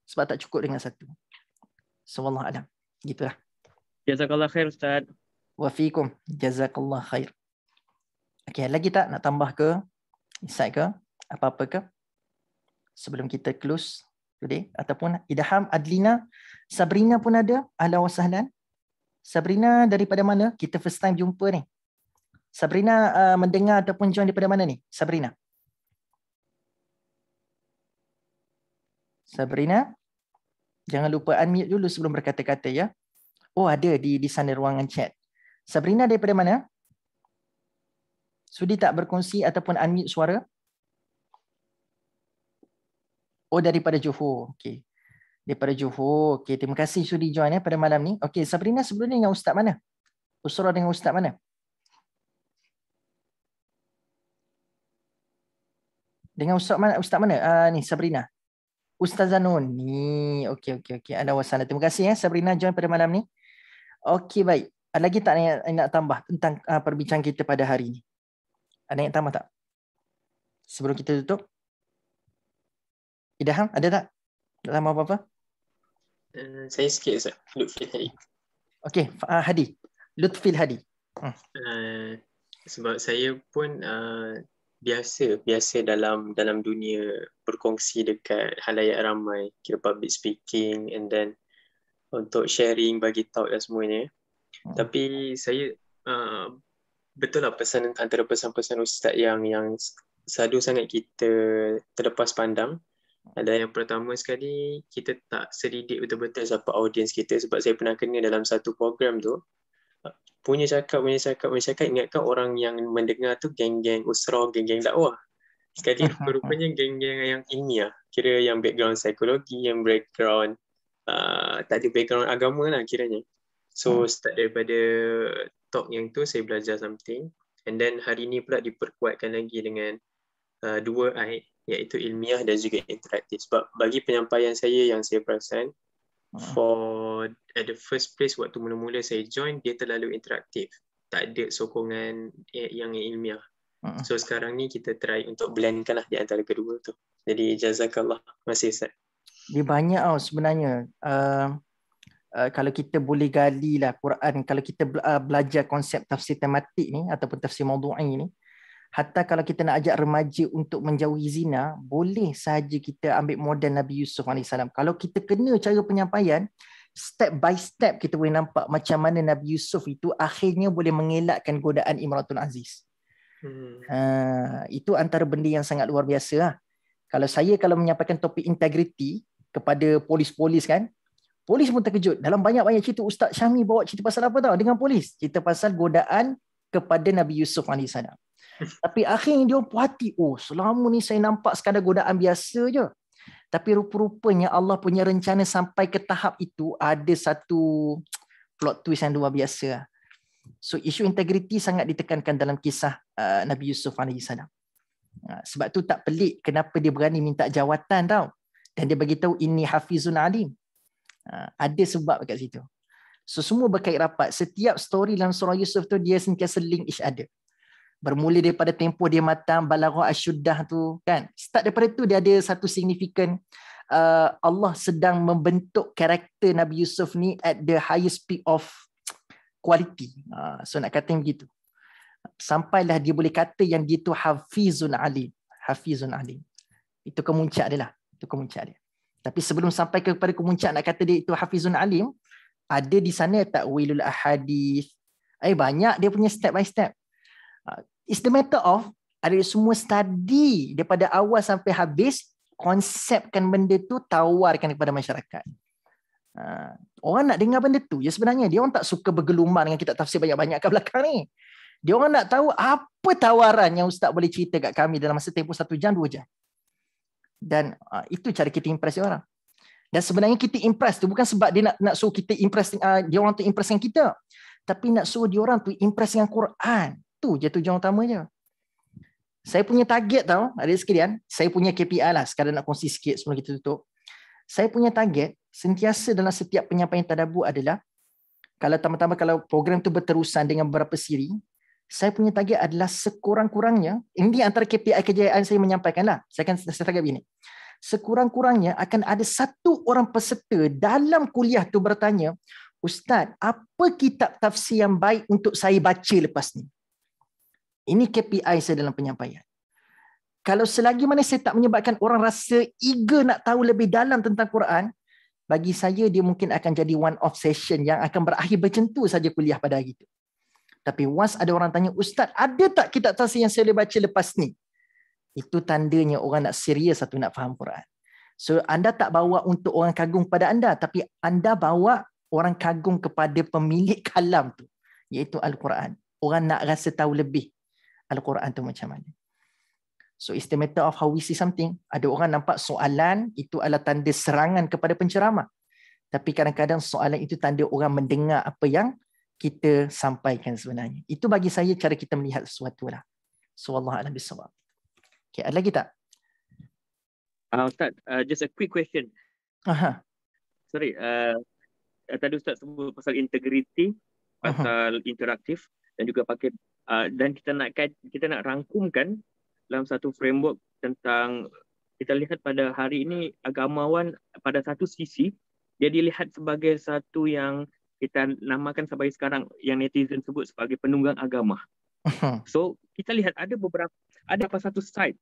Sebab tak cukup dengan satu. Sewallah alam. Gitulah. Jazakallah khair Ustaz. Wafikum. Jazakallah khair. Okey, lagi tak nak tambah ke? Insight ke? Apa-apa ke? Sebelum kita close today. Ataupun Idham, Adlina, Sabrina pun ada. Ahla wa sahlan. Sabrina daripada mana? Kita first time jumpa ni. Sabrina uh, mendengar ataupun join daripada mana ni? Sabrina. Sabrina. Jangan lupa unmute dulu sebelum berkata-kata ya. Oh ada di di sana ruangan chat. Sabrina daripada mana? Sudi tak berkongsi ataupun unmute suara? Oh daripada Johor. Okey. Daripada Johor. Okey, terima kasih sudi join ya eh, pada malam ni. Okey, Sabrina sebelum ni dengan ustaz mana? Usrah dengan ustaz mana? Dengan ustaz mana ustaz mana? Uh, ni Sabrina, Ustazah Noni. Okey, okey, okey. Ada wasana. Terima kasih ya Sabrina join pada malam ni. Okey, baik. Ada lagi tak yang nak tambah tentang uh, perbincangan kita pada hari ini? Ada yang tambah tak? Sebelum kita tutup. Idham, ada tak? Nak tambah apa-apa? Hmm, saya sikit, Ustaz. Lutfil Hadi. Okey, uh, Hadi. Lutfil Hadi. Hmm. Uh, sebab saya pun uh, biasa biasa dalam dalam dunia berkongsi dekat halayak ramai kira public speaking and then untuk sharing bagi talk dan semuanya hmm. tapi saya uh, betul lah pesan antara pesan-pesan ustaz yang yang sadu sangat kita terlepas pandang ada yang pertama sekali kita tak selidik betul-betul siapa audiens kita sebab saya pernah kena dalam satu program tu punya cakap, punya cakap, punya cakap, ingatkan orang yang mendengar tu geng-geng usrah, geng-geng dakwah. Sekali rupanya geng-geng yang ini lah. Kira yang background psikologi, yang background, uh, tak ada background agama lah kiranya. So hmm. start daripada talk yang tu saya belajar something. And then hari ni pula diperkuatkan lagi dengan uh, dua I iaitu ilmiah dan juga interaktif. Sebab bagi penyampaian saya yang saya perasan, Ah. for at the first place waktu mula-mula saya join dia terlalu interaktif tak ada sokongan eh, yang ilmiah ah. so sekarang ni kita try untuk blendkan lah di antara kedua tu jadi jazakallah masih Ustaz dia banyak tau sebenarnya uh, uh, kalau kita boleh gali lah Quran kalau kita belajar konsep tafsir tematik ni ataupun tafsir maudu'i ni Hatta kalau kita nak ajak remaja untuk menjauhi zina, boleh sahaja kita ambil model Nabi Yusuf AS. Kalau kita kena cara penyampaian, step by step kita boleh nampak macam mana Nabi Yusuf itu akhirnya boleh mengelakkan godaan Imratul Aziz. Hmm. Ha, itu antara benda yang sangat luar biasa. Lah. Kalau saya kalau menyampaikan topik integriti kepada polis-polis kan, polis pun terkejut. Dalam banyak-banyak cerita, Ustaz Syami bawa cerita pasal apa tau dengan polis? Cerita pasal godaan kepada Nabi Yusuf AS. Tapi akhirnya dia puas hati. Oh, selama ni saya nampak sekadar godaan biasa je. Tapi rupa-rupanya Allah punya rencana sampai ke tahap itu ada satu plot twist yang luar biasa. So isu integriti sangat ditekankan dalam kisah uh, Nabi Yusuf AS. Ha, sebab tu tak pelik kenapa dia berani minta jawatan tau. Dan dia bagi tahu ini Hafizun Alim. Ha, ada sebab kat situ. So semua berkait rapat. Setiap story dalam surah Yusuf tu dia sentiasa link each other bermula daripada tempoh dia matang balagha asyuddah tu kan start daripada tu dia ada satu signifikan uh, Allah sedang membentuk karakter Nabi Yusuf ni at the highest peak of quality uh, so nak kata begitu sampailah dia boleh kata yang dia tu hafizun alim hafizun alim itu kemuncak dia lah itu kemuncak dia tapi sebelum sampai kepada kemuncak nak kata dia itu hafizun alim ada di sana tak takwilul ahadith eh banyak dia punya step by step Uh, it's the matter of ada semua study daripada awal sampai habis konsepkan benda tu tawarkan kepada masyarakat. Uh, orang nak dengar benda tu. Ya sebenarnya dia orang tak suka bergelumar dengan kita tafsir banyak-banyak kat belakang ni. Dia orang nak tahu apa tawaran yang ustaz boleh cerita kat kami dalam masa tempoh satu jam, dua jam. Dan uh, itu cara kita impress dia orang. Dan sebenarnya kita impress tu bukan sebab dia nak nak suruh kita impress dia orang tu impress dengan kita. Tapi nak suruh dia orang tu impress dengan Quran. Tu je tujuan utamanya. Saya punya target tau, ada sekalian, saya punya KPI lah, sekarang nak kongsi sikit sebelum kita tutup. Saya punya target, sentiasa dalam setiap penyampaian tadabur adalah, kalau tambah-tambah kalau program tu berterusan dengan beberapa siri, saya punya target adalah sekurang-kurangnya, ini antara KPI kejayaan saya menyampaikan lah, saya akan saya target begini, sekurang-kurangnya akan ada satu orang peserta dalam kuliah tu bertanya, Ustaz, apa kitab tafsir yang baik untuk saya baca lepas ni? Ini KPI saya dalam penyampaian. Kalau selagi mana saya tak menyebabkan orang rasa eager nak tahu lebih dalam tentang Quran, bagi saya dia mungkin akan jadi one off session yang akan berakhir bercentu saja kuliah pada hari itu. Tapi once ada orang tanya, Ustaz, ada tak kitab tasi yang saya boleh baca lepas ni? Itu tandanya orang nak serius atau nak faham Quran. So anda tak bawa untuk orang kagum pada anda, tapi anda bawa orang kagum kepada pemilik kalam tu, iaitu Al-Quran. Orang nak rasa tahu lebih Al-Quran tu macam mana. So it's the matter of how we see something. Ada orang nampak soalan itu adalah tanda serangan kepada penceramah. Tapi kadang-kadang soalan itu tanda orang mendengar apa yang kita sampaikan sebenarnya. Itu bagi saya cara kita melihat sesuatu lah. So Allah Alam Bissawab. Okay, ada lagi tak? Uh, Ustaz, uh, just a quick question. Aha. Sorry, uh, tadi Ustaz sebut pasal integriti, pasal uh interaktif dan juga pakai Ah, dan kita nak kita nak rangkumkan dalam satu framework tentang kita lihat pada hari ini agamawan pada satu sisi dia dilihat sebagai satu yang kita namakan sampai sekarang yang netizen sebut sebagai penunggang agama. So kita lihat ada beberapa ada apa satu side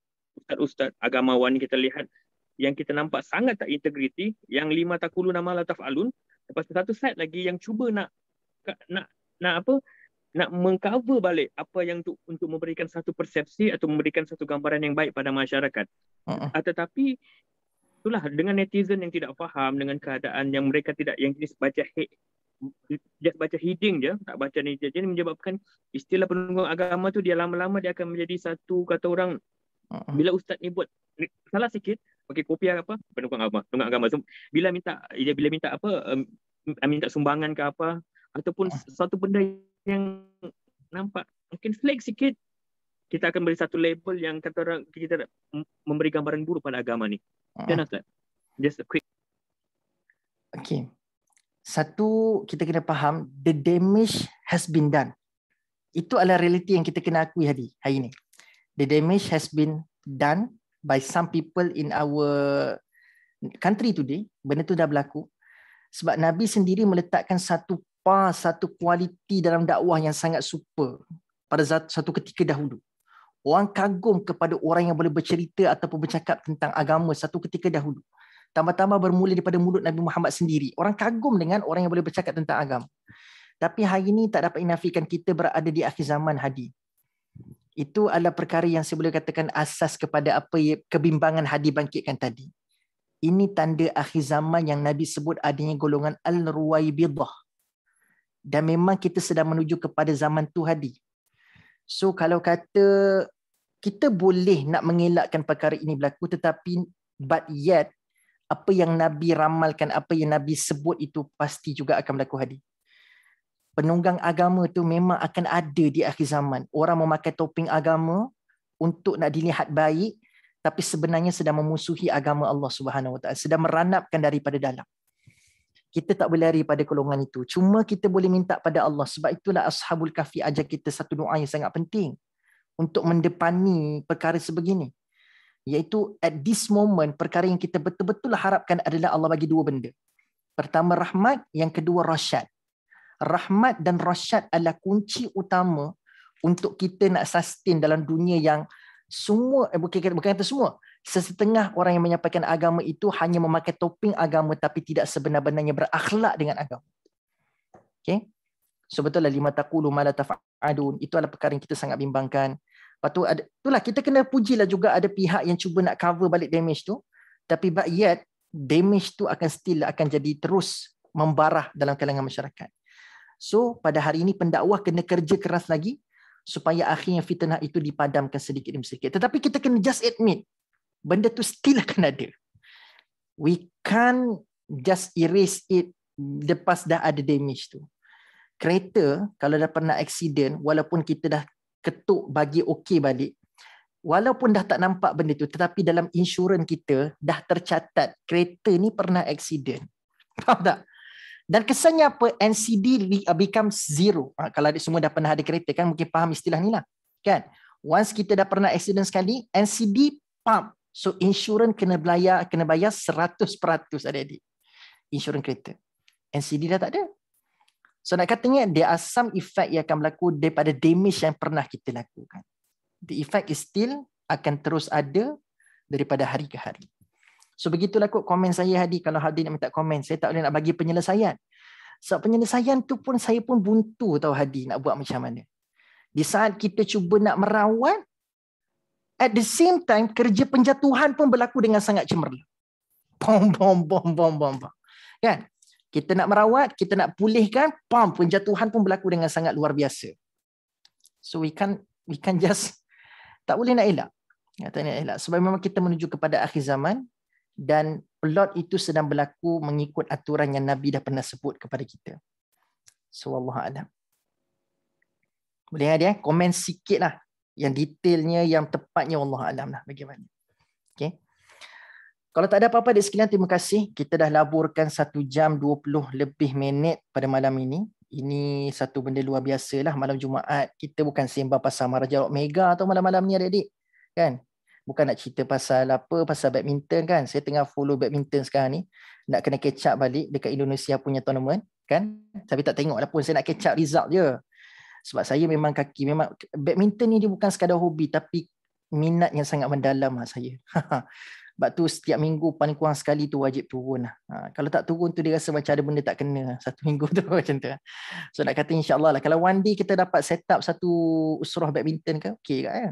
ustaz-ustaz agamawan kita lihat yang kita nampak sangat tak integriti yang lima takulu nama lataf alun lepas satu side lagi yang cuba nak nak nak apa nak mengcover balik apa yang untuk untuk memberikan satu persepsi atau memberikan satu gambaran yang baik pada masyarakat. Uh-uh. Ah, tetapi itulah dengan netizen yang tidak faham dengan keadaan yang mereka tidak yang jenis baca hate dia baca heading je, tak baca netizen menyebabkan istilah penunggang agama tu dia lama-lama dia akan menjadi satu kata orang uh-uh. bila ustaz ni buat salah sikit pakai kopi apa penunggang agama penunggang agama so, bila minta dia bila minta apa um, minta sumbangan ke apa ataupun uh-huh. satu benda yang nampak mungkin flag sikit kita akan beri satu label yang kata orang kita memberi gambaran buruk pada agama ni. Dan ah. uh-huh. Ustaz, just a quick. Okay. Satu, kita kena faham the damage has been done. Itu adalah realiti yang kita kena akui hari, hari ini. The damage has been done by some people in our country today. Benda tu dah berlaku. Sebab Nabi sendiri meletakkan satu hampar satu kualiti dalam dakwah yang sangat super pada satu ketika dahulu. Orang kagum kepada orang yang boleh bercerita ataupun bercakap tentang agama satu ketika dahulu. Tambah-tambah bermula daripada mulut Nabi Muhammad sendiri. Orang kagum dengan orang yang boleh bercakap tentang agama. Tapi hari ini tak dapat inafikan kita berada di akhir zaman hadis. Itu adalah perkara yang saya boleh katakan asas kepada apa kebimbangan hadis bangkitkan tadi. Ini tanda akhir zaman yang Nabi sebut adanya golongan Al-Ruwaibidah dan memang kita sedang menuju kepada zaman tu hadi. So kalau kata kita boleh nak mengelakkan perkara ini berlaku tetapi but yet apa yang Nabi ramalkan, apa yang Nabi sebut itu pasti juga akan berlaku hadi. Penunggang agama tu memang akan ada di akhir zaman. Orang memakai topeng agama untuk nak dilihat baik tapi sebenarnya sedang memusuhi agama Allah Subhanahu Wa Taala, sedang meranapkan daripada dalam kita tak boleh lari pada golongan itu. Cuma kita boleh minta pada Allah. Sebab itulah Ashabul kafi ajar kita satu doa yang sangat penting untuk mendepani perkara sebegini. Iaitu at this moment, perkara yang kita betul-betul harapkan adalah Allah bagi dua benda. Pertama rahmat, yang kedua rasyad. Rahmat dan rasyad adalah kunci utama untuk kita nak sustain dalam dunia yang semua, eh, bukan, bukan kata semua, sesetengah orang yang menyampaikan agama itu hanya memakai topeng agama tapi tidak sebenar-benarnya berakhlak dengan agama. Okey. Sebetulnya so, lima taqulu ma la taf'alun itu adalah perkara yang kita sangat bimbangkan. Lepas ada itulah kita kena pujilah juga ada pihak yang cuba nak cover balik damage tu tapi but yet damage tu akan still akan jadi terus membarah dalam kalangan masyarakat. So pada hari ini pendakwah kena kerja keras lagi supaya akhirnya fitnah itu dipadamkan sedikit demi sedikit. Tetapi kita kena just admit benda tu still akan ada. We can't just erase it lepas dah ada damage tu. Kereta kalau dah pernah accident walaupun kita dah ketuk bagi okey balik walaupun dah tak nampak benda tu tetapi dalam insurans kita dah tercatat kereta ni pernah accident. Faham tak? Dan kesannya apa? NCD uh, become zero. Ha, kalau semua dah pernah ada kereta kan mungkin faham istilah ni lah. Kan? Once kita dah pernah accident sekali, NCD pump. So insurans kena bayar kena bayar 100% adik-adik. Insurans kereta. NCD dah tak ada. So nak katanya there are some effect yang akan berlaku daripada damage yang pernah kita lakukan. The effect is still akan terus ada daripada hari ke hari. So begitulah kot komen saya Hadi. Kalau Hadi nak minta komen, saya tak boleh nak bagi penyelesaian. Sebab so, penyelesaian tu pun saya pun buntu tahu Hadi nak buat macam mana. Di saat kita cuba nak merawat, At the same time, kerja penjatuhan pun berlaku dengan sangat cemerlang. Pom, pom, pom, pom, pom, pom. Kan? Kita nak merawat, kita nak pulihkan, pom, penjatuhan pun berlaku dengan sangat luar biasa. So we can we can just tak boleh nak elak. Ya, tak boleh nak elak. Sebab memang kita menuju kepada akhir zaman dan plot itu sedang berlaku mengikut aturan yang Nabi dah pernah sebut kepada kita. So Allah Adam. Boleh ada ya? Komen sikit lah yang detailnya yang tepatnya Allah alam lah bagaimana. Okey. Kalau tak ada apa-apa di sekalian terima kasih. Kita dah laburkan 1 jam 20 lebih minit pada malam ini. Ini satu benda luar biasa lah malam Jumaat. Kita bukan sembah pasal Maharaja Rock Mega atau malam-malam ni adik-adik. Kan? Bukan nak cerita pasal apa, pasal badminton kan. Saya tengah follow badminton sekarang ni. Nak kena kecap balik dekat Indonesia punya tournament. Kan? Tapi tak tengok lah pun. Saya nak kecap up result je sebab saya memang kaki memang badminton ni dia bukan sekadar hobi tapi minat yang sangat mendalam lah saya. sebab tu setiap minggu paling kurang sekali tu wajib turun lah. Ha, kalau tak turun tu dia rasa macam ada benda tak kena lah. satu minggu tu macam tu. Lah. So nak kata insya Allah lah kalau one day kita dapat set up satu usrah badminton ke okey kan. Ya?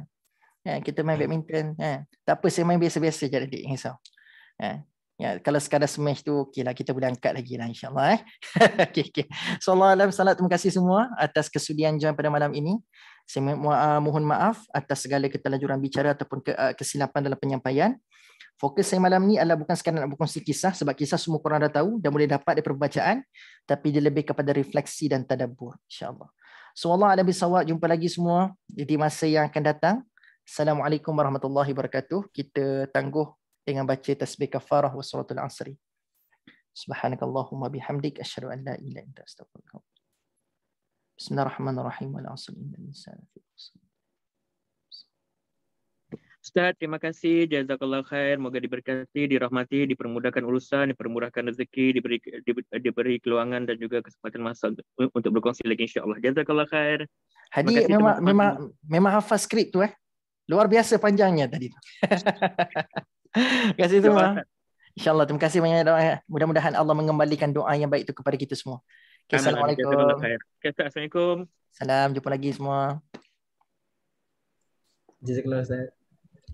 Ya, kita main hmm. badminton. Ya. Tak apa saya main biasa-biasa je adik. Ya. Ya, kalau sekadar smash tu okeylah kita boleh angkat lagi lah insyaAllah eh. okay, okay. So Allah Alam Salat terima kasih semua atas kesudian join pada malam ini. Saya ah, mohon maaf atas segala ketelajuran bicara ataupun ah, kesilapan dalam penyampaian. Fokus saya malam ni adalah bukan sekadar nak berkongsi kisah sebab kisah semua korang dah tahu dan boleh dapat dari perbacaan tapi dia lebih kepada refleksi dan tadabur insyaAllah. So Allah Alam Bisawak jumpa lagi semua di masa yang akan datang. Assalamualaikum warahmatullahi wabarakatuh. Kita tangguh dengan baca tasbih kafarah wa salatul asri. Subhanakallahumma bihamdik asyhadu an la ilaha illa anta astaghfiruka. Bismillahirrahmanirrahim wal asri innal insana fi Ustaz, terima kasih. Jazakallah khair. Moga diberkati, dirahmati, dipermudahkan urusan, dipermudahkan rezeki, diberi, diberi, diberi keluangan dan juga kesempatan masa untuk, untuk berkongsi lagi insyaAllah. Jazakallah khair. Hadi, kasih, memang, memang, memang hafaz skrip tu eh. Luar biasa panjangnya tadi. Terima kasih semua. InsyaAllah. Terima kasih banyak doa. Eh, mudah-mudahan Allah mengembalikan doa yang baik itu kepada kita semua. Okay, Assalamualaikum. Assalamualaikum. Salam. Jumpa lagi semua. Jazakallah Ustaz. Ya.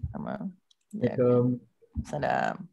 Assalamualaikum. Salam.